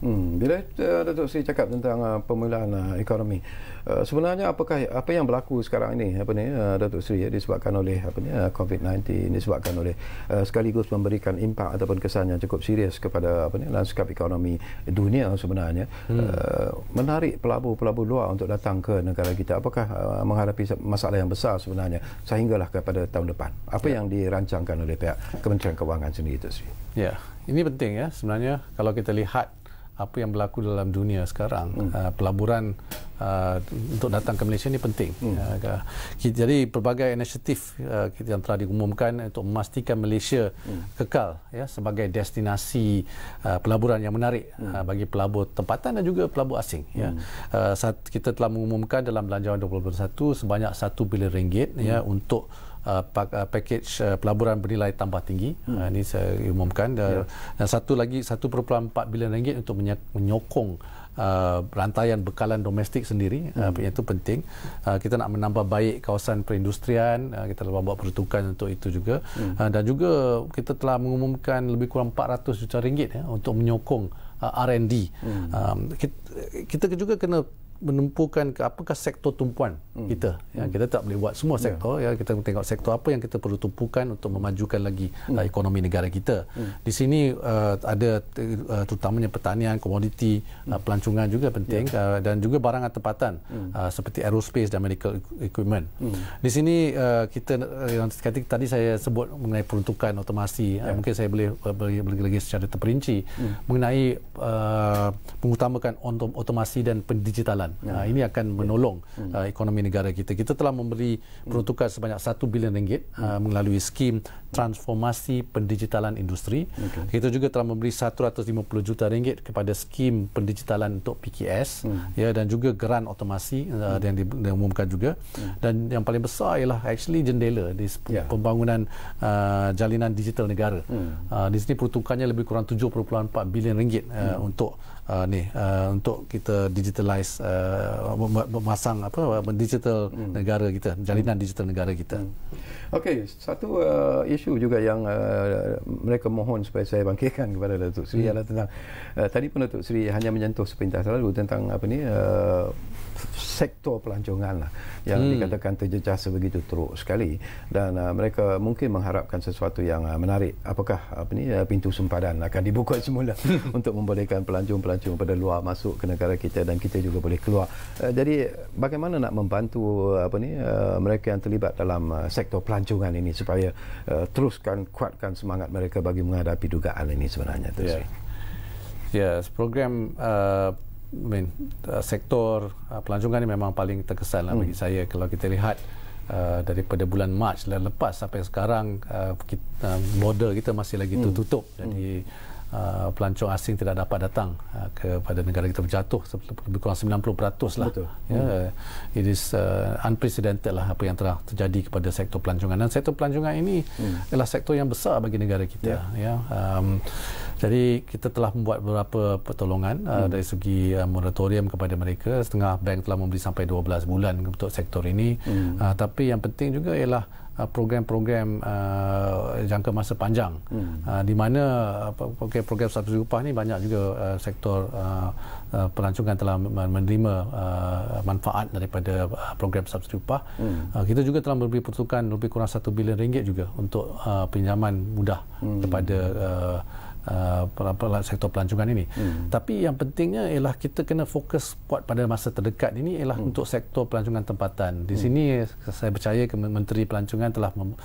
Speaker 1: hmm. Bila uh, Datuk Seri cakap tentang uh, pemulihan uh, ekonomi uh, sebenarnya apakah apa yang berlaku sekarang ini apa ni uh, Datuk Seri ya, disebabkan oleh apa ni uh, COVID-19 disebabkan oleh uh, sekaligus memberikan impak ataupun kesan yang cukup serius serius kepada apa ni landscape ekonomi dunia sebenarnya hmm. uh, menarik pelabu-pelabu luar untuk datang ke negara kita apakah uh, menghadapi masalah yang besar sebenarnya sehinggalah kepada tahun depan apa ya. yang dirancangkan oleh pihak Kementerian Kewangan sendiri itu sih
Speaker 2: ya ini penting ya sebenarnya kalau kita lihat apa yang berlaku dalam dunia sekarang hmm. uh, pelaburan uh, untuk datang ke Malaysia ini penting hmm. uh, jadi pelbagai inisiatif uh, yang telah diumumkan untuk memastikan Malaysia hmm. kekal ya sebagai destinasi uh, pelaburan yang menarik hmm. uh, bagi pelabur tempatan dan juga pelabur asing ya. hmm. ya uh, saat kita telah mengumumkan dalam belanjawan 2021 sebanyak 1 bilion ringgit ya, hmm. ya untuk uh, pakej uh, uh, pelaburan bernilai tambah tinggi uh, hmm. uh, ini saya umumkan uh, yeah. dan satu lagi 1.4 bilion ringgit untuk menyokong Uh, rantaian bekalan domestik sendiri uh, hmm. uh, itu penting uh, kita nak menambah baik kawasan perindustrian uh, kita telah buat peruntukan untuk itu juga hmm. uh, dan juga kita telah mengumumkan lebih kurang 400 juta ringgit ya, untuk menyokong uh, R&D hmm. um, kita, kita juga kena menempuhkan ke apakah sektor tumpuan hmm. kita ya hmm. kita tak boleh buat semua ya. sektor yeah. ya kita tengok sektor apa yang kita perlu tumpukan untuk memajukan lagi hmm. uh, ekonomi negara kita hmm. di sini uh, ada uh, terutamanya pertanian komoditi hmm. uh, pelancongan juga penting yeah. uh, dan juga barangan tempatan hmm. uh, seperti aerospace dan medical equipment hmm. di sini uh, kita uh, yang uh, tadi saya sebut mengenai peruntukan otomasi yeah. uh, ya. mungkin saya boleh lagi uh, lagi secara terperinci hmm. mengenai uh, mengutamakan otom- otomasi dan pendigitalan jalan. Ya. Ah, ini akan ya. menolong ya. ekonomi negara kita. Kita telah memberi hmm. peruntukan sebanyak 1 bilion ringgit ya. melalui skim transformasi pendigitalan industri. Okay. Kita juga telah memberi 150 juta ringgit kepada skim pendigitalan untuk PKS hmm. ya dan juga geran otomasi uh, hmm. uh, yang diumumkan juga. Hmm. Dan yang paling besar ialah actually jendela di yeah. pembangunan uh, jalinan digital negara. Hmm. Uh, di sini peruntukannya lebih kurang 7.4 bilion ringgit uh, hmm. untuk Uh, ni uh, untuk kita digitalize uh, memasang apa digital hmm. negara kita jalinan hmm. digital negara kita. Hmm.
Speaker 1: Okey, satu uh, isu isu juga yang uh, mereka mohon supaya saya bangkitkan kepada Datuk Seri hmm. ialah tentang uh, tadi pun Datuk Seri hanya menyentuh sepintas lalu tentang apa ni uh, sektor pelancongan lah yang hmm. dikatakan terjejas sebegitu teruk sekali dan uh, mereka mungkin mengharapkan sesuatu yang uh, menarik apakah apa ni uh, pintu sempadan akan dibuka semula untuk membolehkan pelancong-pelancong pada luar masuk ke negara kita dan kita juga boleh keluar uh, jadi bagaimana nak membantu uh, apa ni uh, mereka yang terlibat dalam uh, sektor pelancongan ini supaya uh, teruskan kuatkan semangat mereka bagi menghadapi dugaan ini sebenarnya tu yeah. Yes, program
Speaker 2: uh, I mean, uh, eh, sektor uh, pelancongan ini memang paling terkesan lah hmm. bagi saya kalau kita lihat uh, daripada bulan Mac lepas sampai sekarang uh, kita, uh, border kita masih lagi hmm. tertutup hmm. jadi uh, pelancong asing tidak dapat datang uh, kepada negara kita berjatuh lebih kurang 90% lah Betul. Yeah, hmm. it is uh, unprecedented lah apa yang telah terjadi kepada sektor pelancongan dan sektor pelancongan ini hmm. adalah sektor yang besar bagi negara kita yeah. yeah. Um, jadi kita telah membuat beberapa pertolongan uh, hmm. uh, dari segi uh, moratorium kepada mereka. Setengah bank telah memberi sampai 12 bulan untuk sektor ini. Hmm. Uh, tapi yang penting juga ialah uh, program-program uh, jangka masa panjang hmm. uh, di mana uh, okay, program subsidi upah ini banyak juga uh, sektor uh, uh, pelancongan telah menerima uh, manfaat daripada program subsidi upah hmm. uh, kita juga telah memberi pertukaran lebih kurang 1 bilion ringgit juga untuk uh, pinjaman mudah hmm. kepada uh, uh, lah, sektor pelancongan ini. Hmm. Tapi yang pentingnya ialah kita kena fokus kuat pada masa terdekat ini ialah hmm. untuk sektor pelancongan tempatan. Di hmm. sini saya percaya Menteri Pelancongan telah mem-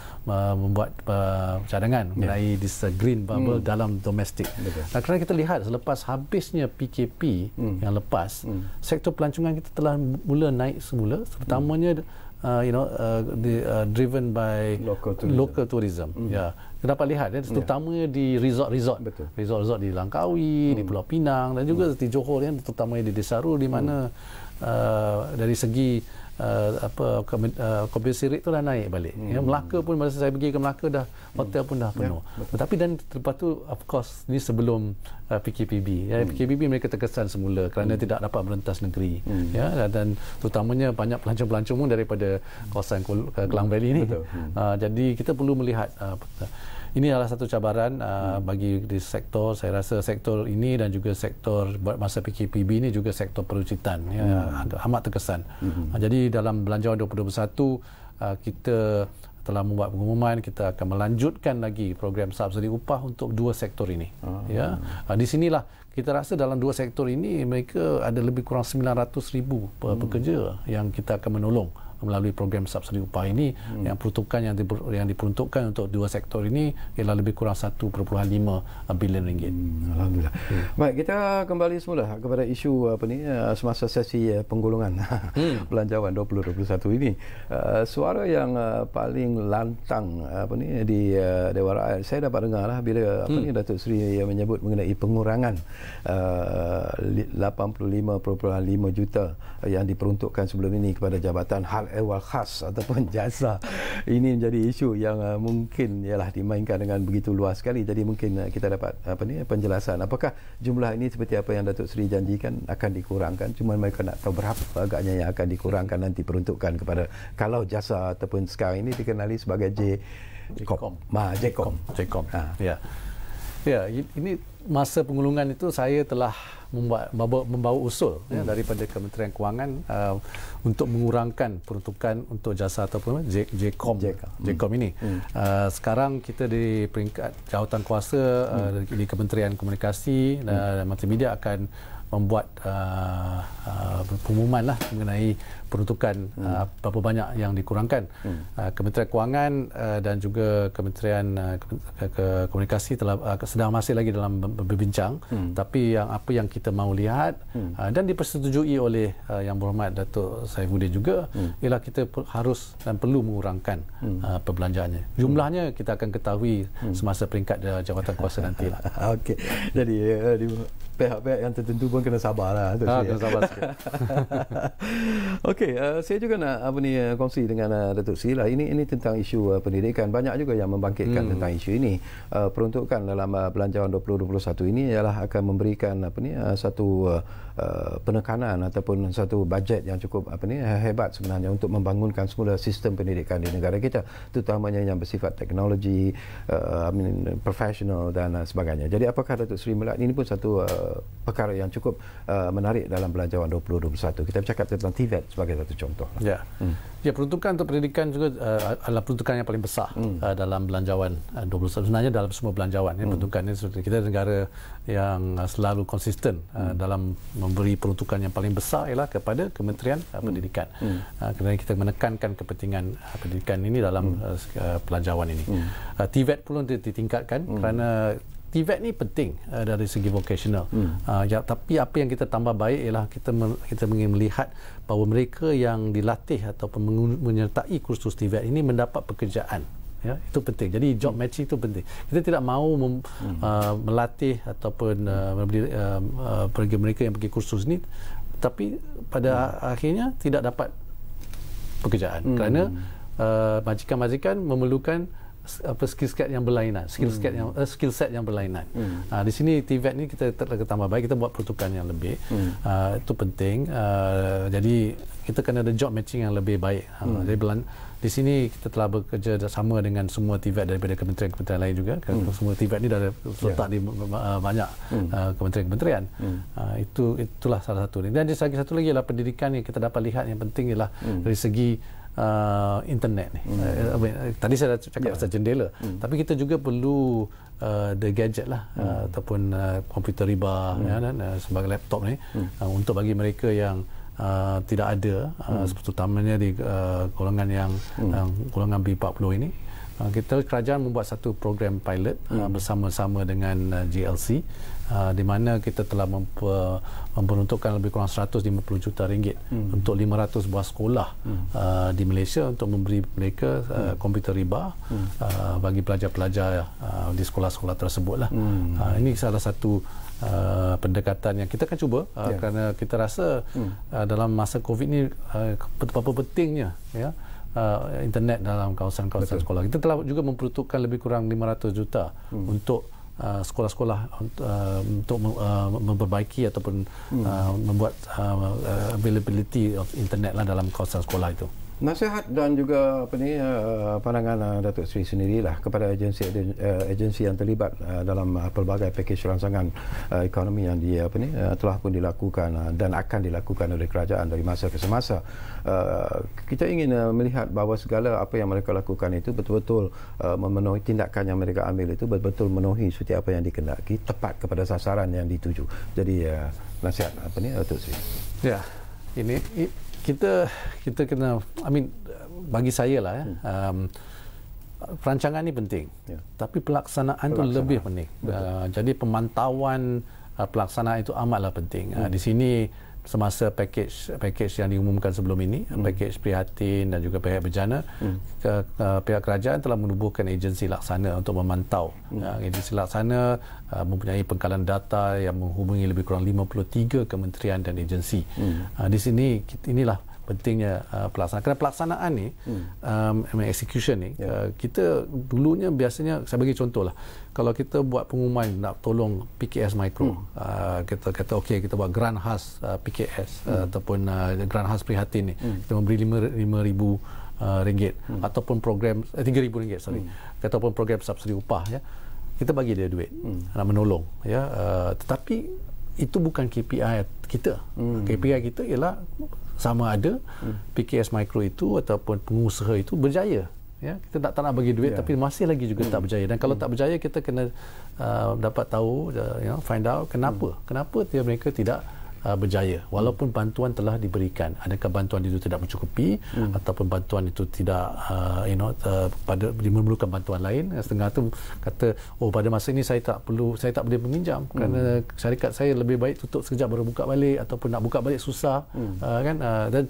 Speaker 2: membuat uh, cadangan yeah. mengenai this uh, green bubble hmm. dalam domestik. Dan kerana kita lihat selepas habisnya PKP hmm. yang lepas, hmm. sektor pelancongan kita telah mula naik semula, terutamanya hmm uh, you know uh, di, uh, driven by local tourism, local tourism. Mm. yeah kita dapat lihat ya eh? terutamanya yeah. di resort-resort resort-resort di Langkawi mm. di Pulau Pinang dan juga mm. di Johor ya terutamanya di Desa Ru di mana mm. uh, dari segi uh, apa kopi uh, eh, sirik tu dah naik balik ya, hmm. ya Melaka pun masa saya pergi ke Melaka dah hotel hmm. pun dah ya, penuh ya, tetapi dan lepas tu of course ni sebelum uh, eh, PKPB ya hmm. PKPB mereka terkesan semula kerana hmm. tidak dapat merentas negeri hmm. ya dan, dan terutamanya banyak pelancong-pelancong pun daripada kawasan Kelang Valley ni hmm. uh, jadi kita perlu melihat uh, ini adalah satu cabaran uh, hmm. bagi di sektor saya rasa sektor ini dan juga sektor masa PKPB ini juga sektor perucitan ya, hmm. ya amat terkesan hmm. uh, jadi dalam belanjawan 2021 uh, kita telah membuat pengumuman kita akan melanjutkan lagi program subsidi upah untuk dua sektor ini hmm. ya uh, di sinilah kita rasa dalam dua sektor ini mereka ada lebih kurang 900,000 hmm. pekerja hmm. yang kita akan menolong melalui program subsidi upah ini hmm. yang peruntukan yang yang diperuntukkan untuk dua sektor ini ialah lebih kurang 1.5 uh, bilion ringgit. Hmm, alhamdulillah. Hmm.
Speaker 1: Baik, kita kembali semula uh, kepada isu uh, apa ni semasa sesi penggulungan hmm. belanjawan 2021 ini. suara yang paling lantang apa ni di Dewan Rakyat saya dapat dengarlah bila apa hmm. ni Datuk Seri yang menyebut mengenai pengurangan uh, 85.5 juta yang diperuntukkan sebelum ini kepada jabatan hal Ewal khas ataupun jasa ini menjadi isu yang uh, mungkin ialah dimainkan dengan begitu luas sekali jadi mungkin uh, kita dapat apa ni penjelasan apakah jumlah ini seperti apa yang Datuk Seri janjikan akan dikurangkan cuma mereka nak tahu berapa agaknya yang akan dikurangkan nanti peruntukkan kepada kalau jasa ataupun sekarang ini dikenali sebagai J Jekom. Ma Jekom. Jekom. Ya. Ya, ini masa pengulungan itu saya telah membawa,
Speaker 2: membawa usul ya, hmm. ya, daripada Kementerian Kewangan uh, untuk mengurangkan peruntukan untuk jasa ataupun JCOM JCOM hmm. ini. Hmm. Uh, sekarang kita di peringkat jawatan kuasa uh, hmm. di Kementerian Komunikasi hmm. dan Multimedia akan membuat uh, uh, pengumuman lah mengenai peruntukan hmm. uh, berapa banyak yang dikurangkan. Hmm. Uh, Kementerian Kewangan uh, dan juga Kementerian uh, Komunikasi telah uh, sedang masih lagi dalam berbincang hmm. tapi yang apa yang kita mahu lihat hmm. uh, dan dipersetujui oleh uh, Yang Berhormat Datuk Saifuddin juga hmm. ialah kita harus dan perlu mengurangkan hmm. uh, perbelanjaannya. Jumlahnya kita akan ketahui hmm. semasa
Speaker 1: peringkat uh, jawatan kuasa nanti. Lah. Okey. Jadi uh, di pihak-pihak yang tertentu pun kena sabarlah tu. Ah, kena sabar sikit. Okey, uh, saya juga nak apa ni uh, kongsi dengan uh, Datuk Sri lah. Ini ini tentang isu uh, pendidikan. Banyak juga yang membangkitkan hmm. tentang isu ini. Uh, peruntukan dalam uh, belanjawan 2021 ini ialah akan memberikan apa ni uh, satu uh, Uh, penekanan ataupun satu bajet yang cukup apa ni eh, hebat sebenarnya untuk membangunkan semula sistem pendidikan di negara kita terutamanya yang bersifat teknologi uh, I mean, professional dan uh, sebagainya. Jadi apakah Datuk Seri Melat ini pun satu uh, perkara yang cukup uh, menarik dalam belanjawan 2021. Kita bercakap tentang TVET sebagai satu contoh.
Speaker 2: Lah. Ya. Yeah. Hmm. Ya, peruntukan untuk pendidikan juga uh, adalah peruntukan yang paling besar hmm. uh, dalam belanjawan uh, 2021. Sebenarnya dalam semua belanjawan, ya, hmm. peruntukan ini kita negara yang uh, selalu konsisten uh, hmm. dalam memberi peruntukan yang paling besar ialah kepada Kementerian uh, Pendidikan. Hmm. hmm. Uh, kerana kita menekankan kepentingan uh, pendidikan ini dalam hmm. Uh, pelajaran ini. Hmm. TVET e pun ditingkatkan hmm. kerana TVET e ni penting dari segi vocational. Hmm. Uh, ya, tapi apa yang kita tambah baik ialah kita me- kita ingin melihat bahawa mereka yang dilatih ataupun menyertai kursus TVET e ini mendapat pekerjaan ya itu penting jadi job hmm. matching itu penting kita tidak mahu mem, hmm. uh, melatih ataupun uh, membeli uh, uh, pergi mereka yang pergi kursus ni tapi pada hmm. akhirnya tidak dapat pekerjaan hmm. kerana uh, majikan-majikan memerlukan apa skill set yang berlainan skill set hmm. yang uh, skill set yang berlainan hmm. uh, di sini TVET ni kita telah tambah baik kita buat pertukaran yang lebih hmm. uh, itu penting uh, jadi kita kena ada job matching yang lebih baik uh, jadi belan, di sini kita telah bekerja sama dengan semua TVET daripada kementerian-kementerian lain juga. Kan? Hmm. Semua TVET ni dah ya. letak yeah. di uh, banyak hmm. Uh, kementerian-kementerian. Hmm. Uh, itu itulah salah satu. Dan di segi satu lagi adalah pendidikan yang kita dapat lihat yang penting ialah hmm. dari segi uh, internet ni. Hmm. Uh, uh tadi saya dah cakap ya. pasal jendela. Hmm. Tapi kita juga perlu Uh, the gadget lah uh, hmm. uh, ataupun uh, komputer riba hmm. ya, dan uh, sebagai laptop ni hmm. uh, untuk bagi mereka yang uh, tidak ada uh, hmm. terutamanya di uh, golongan yang hmm. uh, golongan B40 ini uh, kita kerajaan membuat satu program pilot uh, hmm. uh, bersama-sama dengan uh, GLC uh, di mana kita telah memperuntukkan lebih kurang 150 juta ringgit hmm. untuk 500 buah sekolah hmm. uh, di Malaysia untuk memberi mereka uh, hmm. komputer riba hmm. uh, bagi pelajar-pelajar uh, di sekolah-sekolah tersebutlah. Hmm. Uh, ini salah satu uh, pendekatan yang kita akan cuba uh, yeah. kerana kita rasa hmm. uh, dalam masa COVID ni betapa uh, pentingnya ya yeah, uh, internet dalam kawasan-kawasan sekolah. Kita telah juga memperuntukkan lebih kurang 500 juta hmm. untuk Uh, sekolah-sekolah uh, untuk uh, memperbaiki ataupun hmm. uh, membuat uh, uh availability of internet lah dalam kawasan sekolah itu
Speaker 1: nasihat dan juga apa ni uh, pandangan uh, Datuk Seri sendirilah kepada agensi uh, agensi yang terlibat dalam pelbagai pakej rangsangan ekonomi yang dia apa ni telah pun dilakukan dan akan dilakukan oleh kerajaan dari masa ke semasa. kita ingin melihat bahawa segala apa yang mereka lakukan itu betul-betul memenuhi tindakan yang mereka ambil itu betul-betul memenuhi setiap apa yang dikendaki tepat kepada sasaran yang dituju. Jadi uh, nasihat apa ni Datuk Seri.
Speaker 2: Ya. Ini, ini kita kita kena I mean bagi saya lah ya hmm. um, perancangan ini penting yeah. tapi pelaksanaan, pelaksanaan tu lebih penting uh, jadi pemantauan uh, pelaksanaan itu amatlah penting hmm. uh, di sini semasa package package yang diumumkan sebelum ini hmm. package prihatin dan juga pihak berjana hmm. ke, ke, pihak kerajaan telah menubuhkan agensi laksana untuk memantau hmm. uh, agensi laksana uh, mempunyai pengkalan data yang menghubungi lebih kurang 53 kementerian dan agensi hmm. uh, di sini inilah pentingnya uh, pelaksanaan. Kerana pelaksanaan ni, hmm. um, execution ni, yeah. uh, kita dulunya biasanya, saya bagi contoh lah, kalau kita buat pengumuman nak tolong PKS Micro, hmm. uh, kita kata okey kita buat grand khas uh, PKS uh, hmm. uh, ataupun uh, grant khas prihatin ni, hmm. kita memberi RM5,000 uh, ringgit hmm. ataupun program eh, RM3,000 ringgit sorry hmm. ataupun program subsidi upah ya kita bagi dia duit hmm. nak menolong ya uh, tetapi itu bukan KPI kita hmm. KPI kita ialah sama ada hmm. PKS Micro itu ataupun pengusaha itu berjaya ya kita tak, tanah bagi duit yeah. tapi masih lagi juga hmm. tak berjaya dan kalau hmm. tak berjaya kita kena uh, dapat tahu uh, you know find out kenapa hmm. kenapa dia mereka tidak uh, berjaya walaupun bantuan telah diberikan adakah bantuan itu tidak mencukupi hmm. ataupun bantuan itu tidak uh, you know uh, pada memerlukan bantuan lain setengah tu kata oh pada masa ini saya tak perlu saya tak boleh meminjam hmm. kerana syarikat saya lebih baik tutup sekejap baru buka balik ataupun nak buka balik susah hmm. uh, kan uh, dan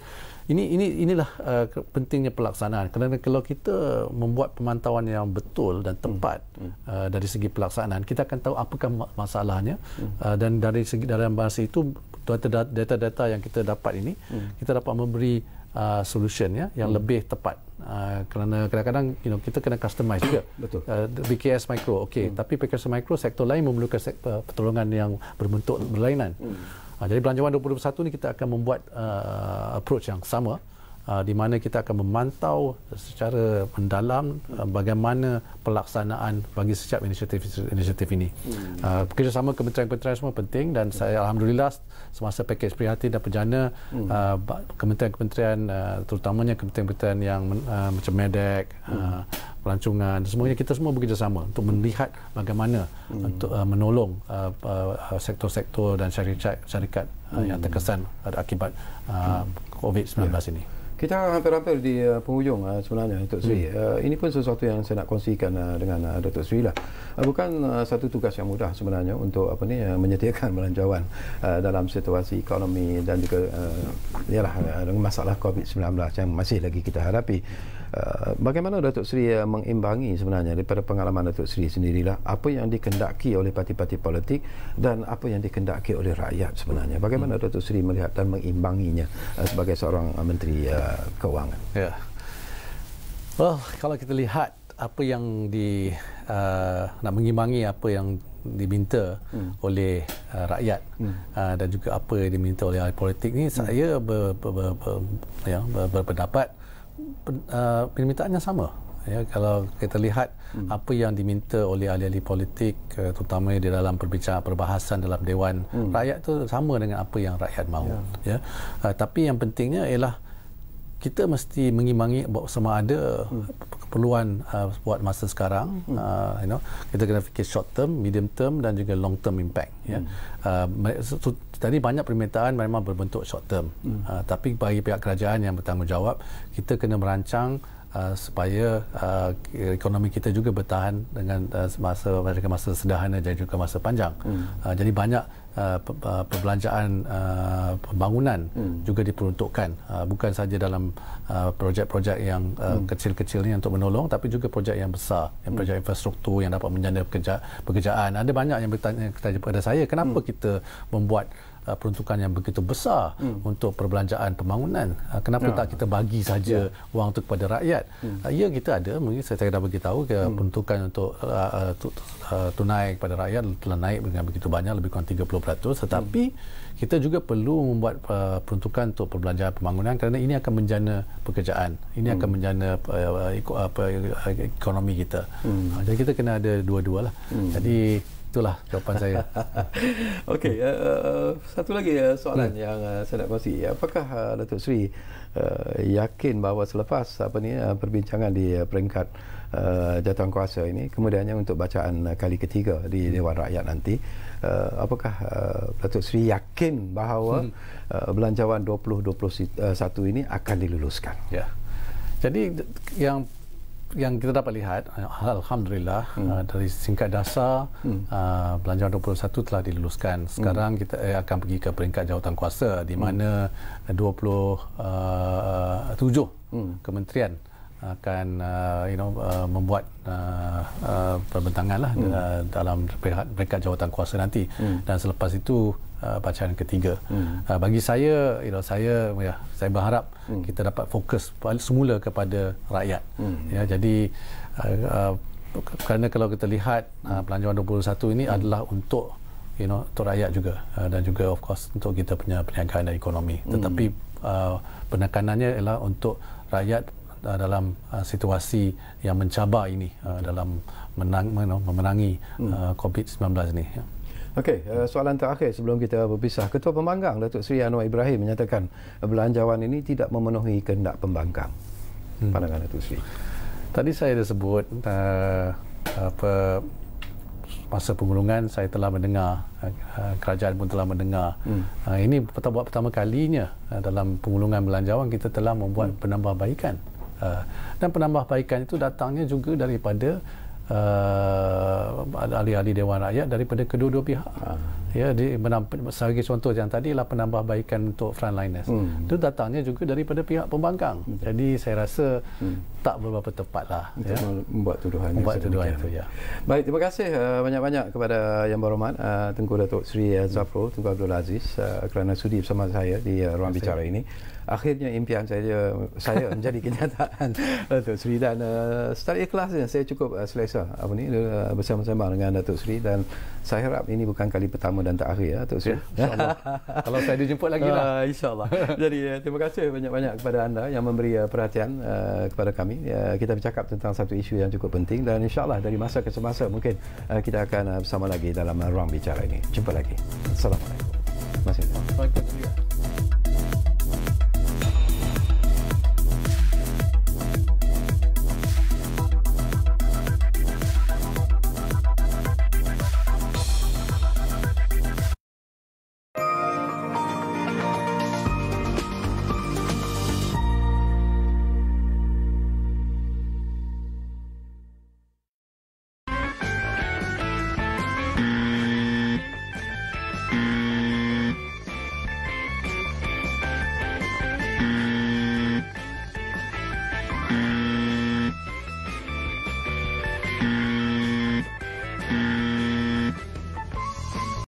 Speaker 2: ini ini inilah uh, pentingnya pelaksanaan kerana kalau kita membuat pemantauan yang betul dan hmm. tepat hmm. Hmm. Uh, dari segi pelaksanaan kita akan tahu apakah masalahnya hmm. uh, dan dari segi dalam bahasa itu data-data yang kita dapat ini hmm. kita dapat memberi uh, solution ya yang hmm. lebih tepat uh, kerana kadang-kadang you know kita kena customize juga betul uh, BKS micro okey hmm. tapi BKS micro sektor lain memerlukan sektor uh, pertolongan yang berbentuk berlainan hmm. uh, jadi belanjawan 2021 ni kita akan membuat uh, approach yang sama Ah, di mana kita akan memantau secara mendalam uh, bagaimana pelaksanaan bagi setiap inisiatif inisiatif ini. Hmm. Uh, kerjasama kementerian-kementerian semua penting dan saya alhamdulillah semasa pakej prihatin dan perjana hmm. kementerian-kementerian uh, terutamanya kementerian-kementerian yang uh, macam Medek hmm. uh, pelancongan semuanya kita semua bekerjasama untuk melihat bagaimana hmm. untuk uh, menolong uh, uh, sektor-sektor dan syarikat-syarikat uh, hmm. yang terkesan akibat uh, COVID-19 yeah. ini.
Speaker 1: Kita hampir-hampir di uh, penghujung uh, sebenarnya Datuk Sri. Hmm. Uh, ini pun sesuatu yang saya nak kongsikan uh, dengan uh, Datuk Sri lah. Uh, bukan uh, satu tugas yang mudah sebenarnya untuk apa ni uh, menyediakan belanjawan uh, dalam situasi ekonomi dan juga uh, ialah uh, masalah COVID-19 yang masih lagi kita hadapi. Eh, bagaimana Datuk Seri eh, mengimbangi sebenarnya daripada pengalaman Datuk Seri sendirilah apa yang dikendaki oleh parti-parti politik dan apa yang dikendaki oleh rakyat sebenarnya bagaimana hmm. Datuk Seri melihat dan mengimbanginya eh, sebagai seorang menteri uh, kewangan ya yeah.
Speaker 2: well kalau kita lihat apa yang di uh, nak mengimbangi apa yang diminta hmm. oleh uh, rakyat hmm. uh, dan juga apa yang diminta oleh ahli politik ni hmm. saya ber, ber, ber, ber, ya, ber, berpendapat Uh, permintaannya sama ya kalau kita lihat hmm. apa yang diminta oleh ahli-ahli politik uh, terutama di dalam perbincangan perbahasan dalam dewan hmm. rakyat itu sama dengan apa yang rakyat mahu ya, ya. Uh, tapi yang pentingnya ialah kita mesti mengimbangi sama ada hmm. keperluan uh, buat masa sekarang hmm. uh, you know kita kena fikir short term medium term dan juga long term impact ya. hmm. ya uh, kita ni banyak permintaan memang berbentuk short term hmm. uh, tapi bagi pihak kerajaan yang bertanggungjawab kita kena merancang uh, supaya uh, ekonomi kita juga bertahan dengan uh, masa mereka masa sederhana dan juga masa panjang hmm. uh, jadi banyak Uh, perbelanjaan uh, pembangunan hmm. juga diperuntukkan uh, bukan saja dalam projek-projek yang uh, hmm. kecil-kecil ini untuk menolong tapi juga projek yang besar yang hmm. projek infrastruktur yang dapat menjana pekerja- pekerjaan ada banyak yang bertanya kepada saya kenapa hmm. kita membuat uh, uh, peruntukan yang begitu besar hmm. untuk perbelanjaan pembangunan. Uh, kenapa ya. tak kita bagi saja ya. wang itu kepada rakyat? Hmm. Uh, ya kita ada mungkin saya tidak dah bagi tahu hmm. peruntukan untuk uh, uh, uh, tunai kepada rakyat telah naik dengan begitu banyak lebih kurang 30% hmm. tetapi hmm. kita juga perlu membuat uh, peruntukan untuk perbelanjaan pembangunan kerana ini akan menjana pekerjaan. Ini hmm. akan menjana uh, uh, uh, ekonomi kita. Hmm. jadi kita kena ada dua dua lah. Hmm. Jadi
Speaker 1: Itulah jawapan saya. Okey, uh, satu lagi eh, soalan hmm. yang uh, saya nak kongsi. Apakah uh, Datuk Sri uh, yakin bahawa selepas apa ni uh, perbincangan di uh, peringkat uh, jatuhan kuasa ini kemudiannya untuk bacaan uh, kali ketiga di hmm. Dewan Rakyat nanti uh, apakah uh, Datuk Sri yakin bahawa hmm. uh, belanjawan 2021 ini akan diluluskan?
Speaker 2: Ya. Yeah. Jadi yang yang kita dapat lihat eh, alhamdulillah hmm. uh, dari singkat dasar hmm. uh, eh, belanjawan 21 telah diluluskan hmm. sekarang hmm. kita akan pergi ke peringkat jawatan kuasa di hmm. mana hmm. 27 uh, hmm. kementerian akan uh, you know uh, membuat uh, uh, perbentangan lah hmm. dalam peringkat jawatan kuasa nanti hmm. dan selepas itu uh, bacaan ketiga. Hmm. Uh, bagi saya, you know, saya ya, saya berharap hmm. kita dapat fokus semula kepada rakyat. Hmm. Ya, jadi uh, uh, kerana kalau kita lihat uh, pelanjuan 21 ini hmm. adalah untuk you know untuk rakyat juga uh, dan juga of course untuk kita punya perniagaan dan ekonomi. Hmm. Tetapi uh, penekanannya ialah untuk rakyat uh, dalam uh, situasi yang mencabar ini uh, dalam menang memenangi hmm. COVID-19 ini. Ya.
Speaker 1: Okey, eh, soalan terakhir sebelum kita berpisah. Ketua Pembangkang Datuk Seri Anwar Ibrahim menyatakan belanjawan ini tidak memenuhi kehendak pembangkang. Hmm. Pandangan Datuk Seri.
Speaker 2: Tadi saya dah sebut uh, apa masa pengulungan saya telah mendengar eh, kerajaan pun telah mendengar hmm. ini pertama pertama kalinya dalam pengulungan belanjawan kita telah membuat hmm. penambahbaikan dan penambahbaikan itu datangnya juga daripada uh, ahli-ahli Dewan Rakyat daripada kedua-dua pihak. Uh. Ya, di, sebagai contoh yang tadi adalah penambahbaikan untuk frontliners. Hmm. Itu datangnya juga daripada pihak pembangkang. Hmm. Jadi saya rasa
Speaker 1: hmm. tak berapa tepat lah. Ya. Membuat tuduhan. Membuat tuduhan itu, ya. Baik, terima kasih uh, banyak-banyak kepada Yang Berhormat uh, Tengku Datuk Sri Zafro, Tengku Abdul Aziz uh, kerana sudi bersama saya di uh, ruang bicara ini akhirnya impian saya eh, saya menjadi kenyataan Datuk Seri dan uh, secara ikhlasnya saya cukup uh, selesa apa ni uh, bersama-sama dengan Datuk Seri dan saya harap ini bukan kali pertama dan terakhir ya Datuk Seri ya, insyaallah kalau saya dijumpa lagi lah uh, insyaallah jadi uh, terima kasih banyak-banyak kepada anda yang memberi uh, perhatian uh, kepada kami uh, kita bercakap tentang satu isu yang cukup penting dan insyaallah dari masa ke semasa mungkin uh, kita akan uh, bersama lagi dalam uh, ruang bicara ini jumpa lagi assalamualaikum masih Thank
Speaker 2: you.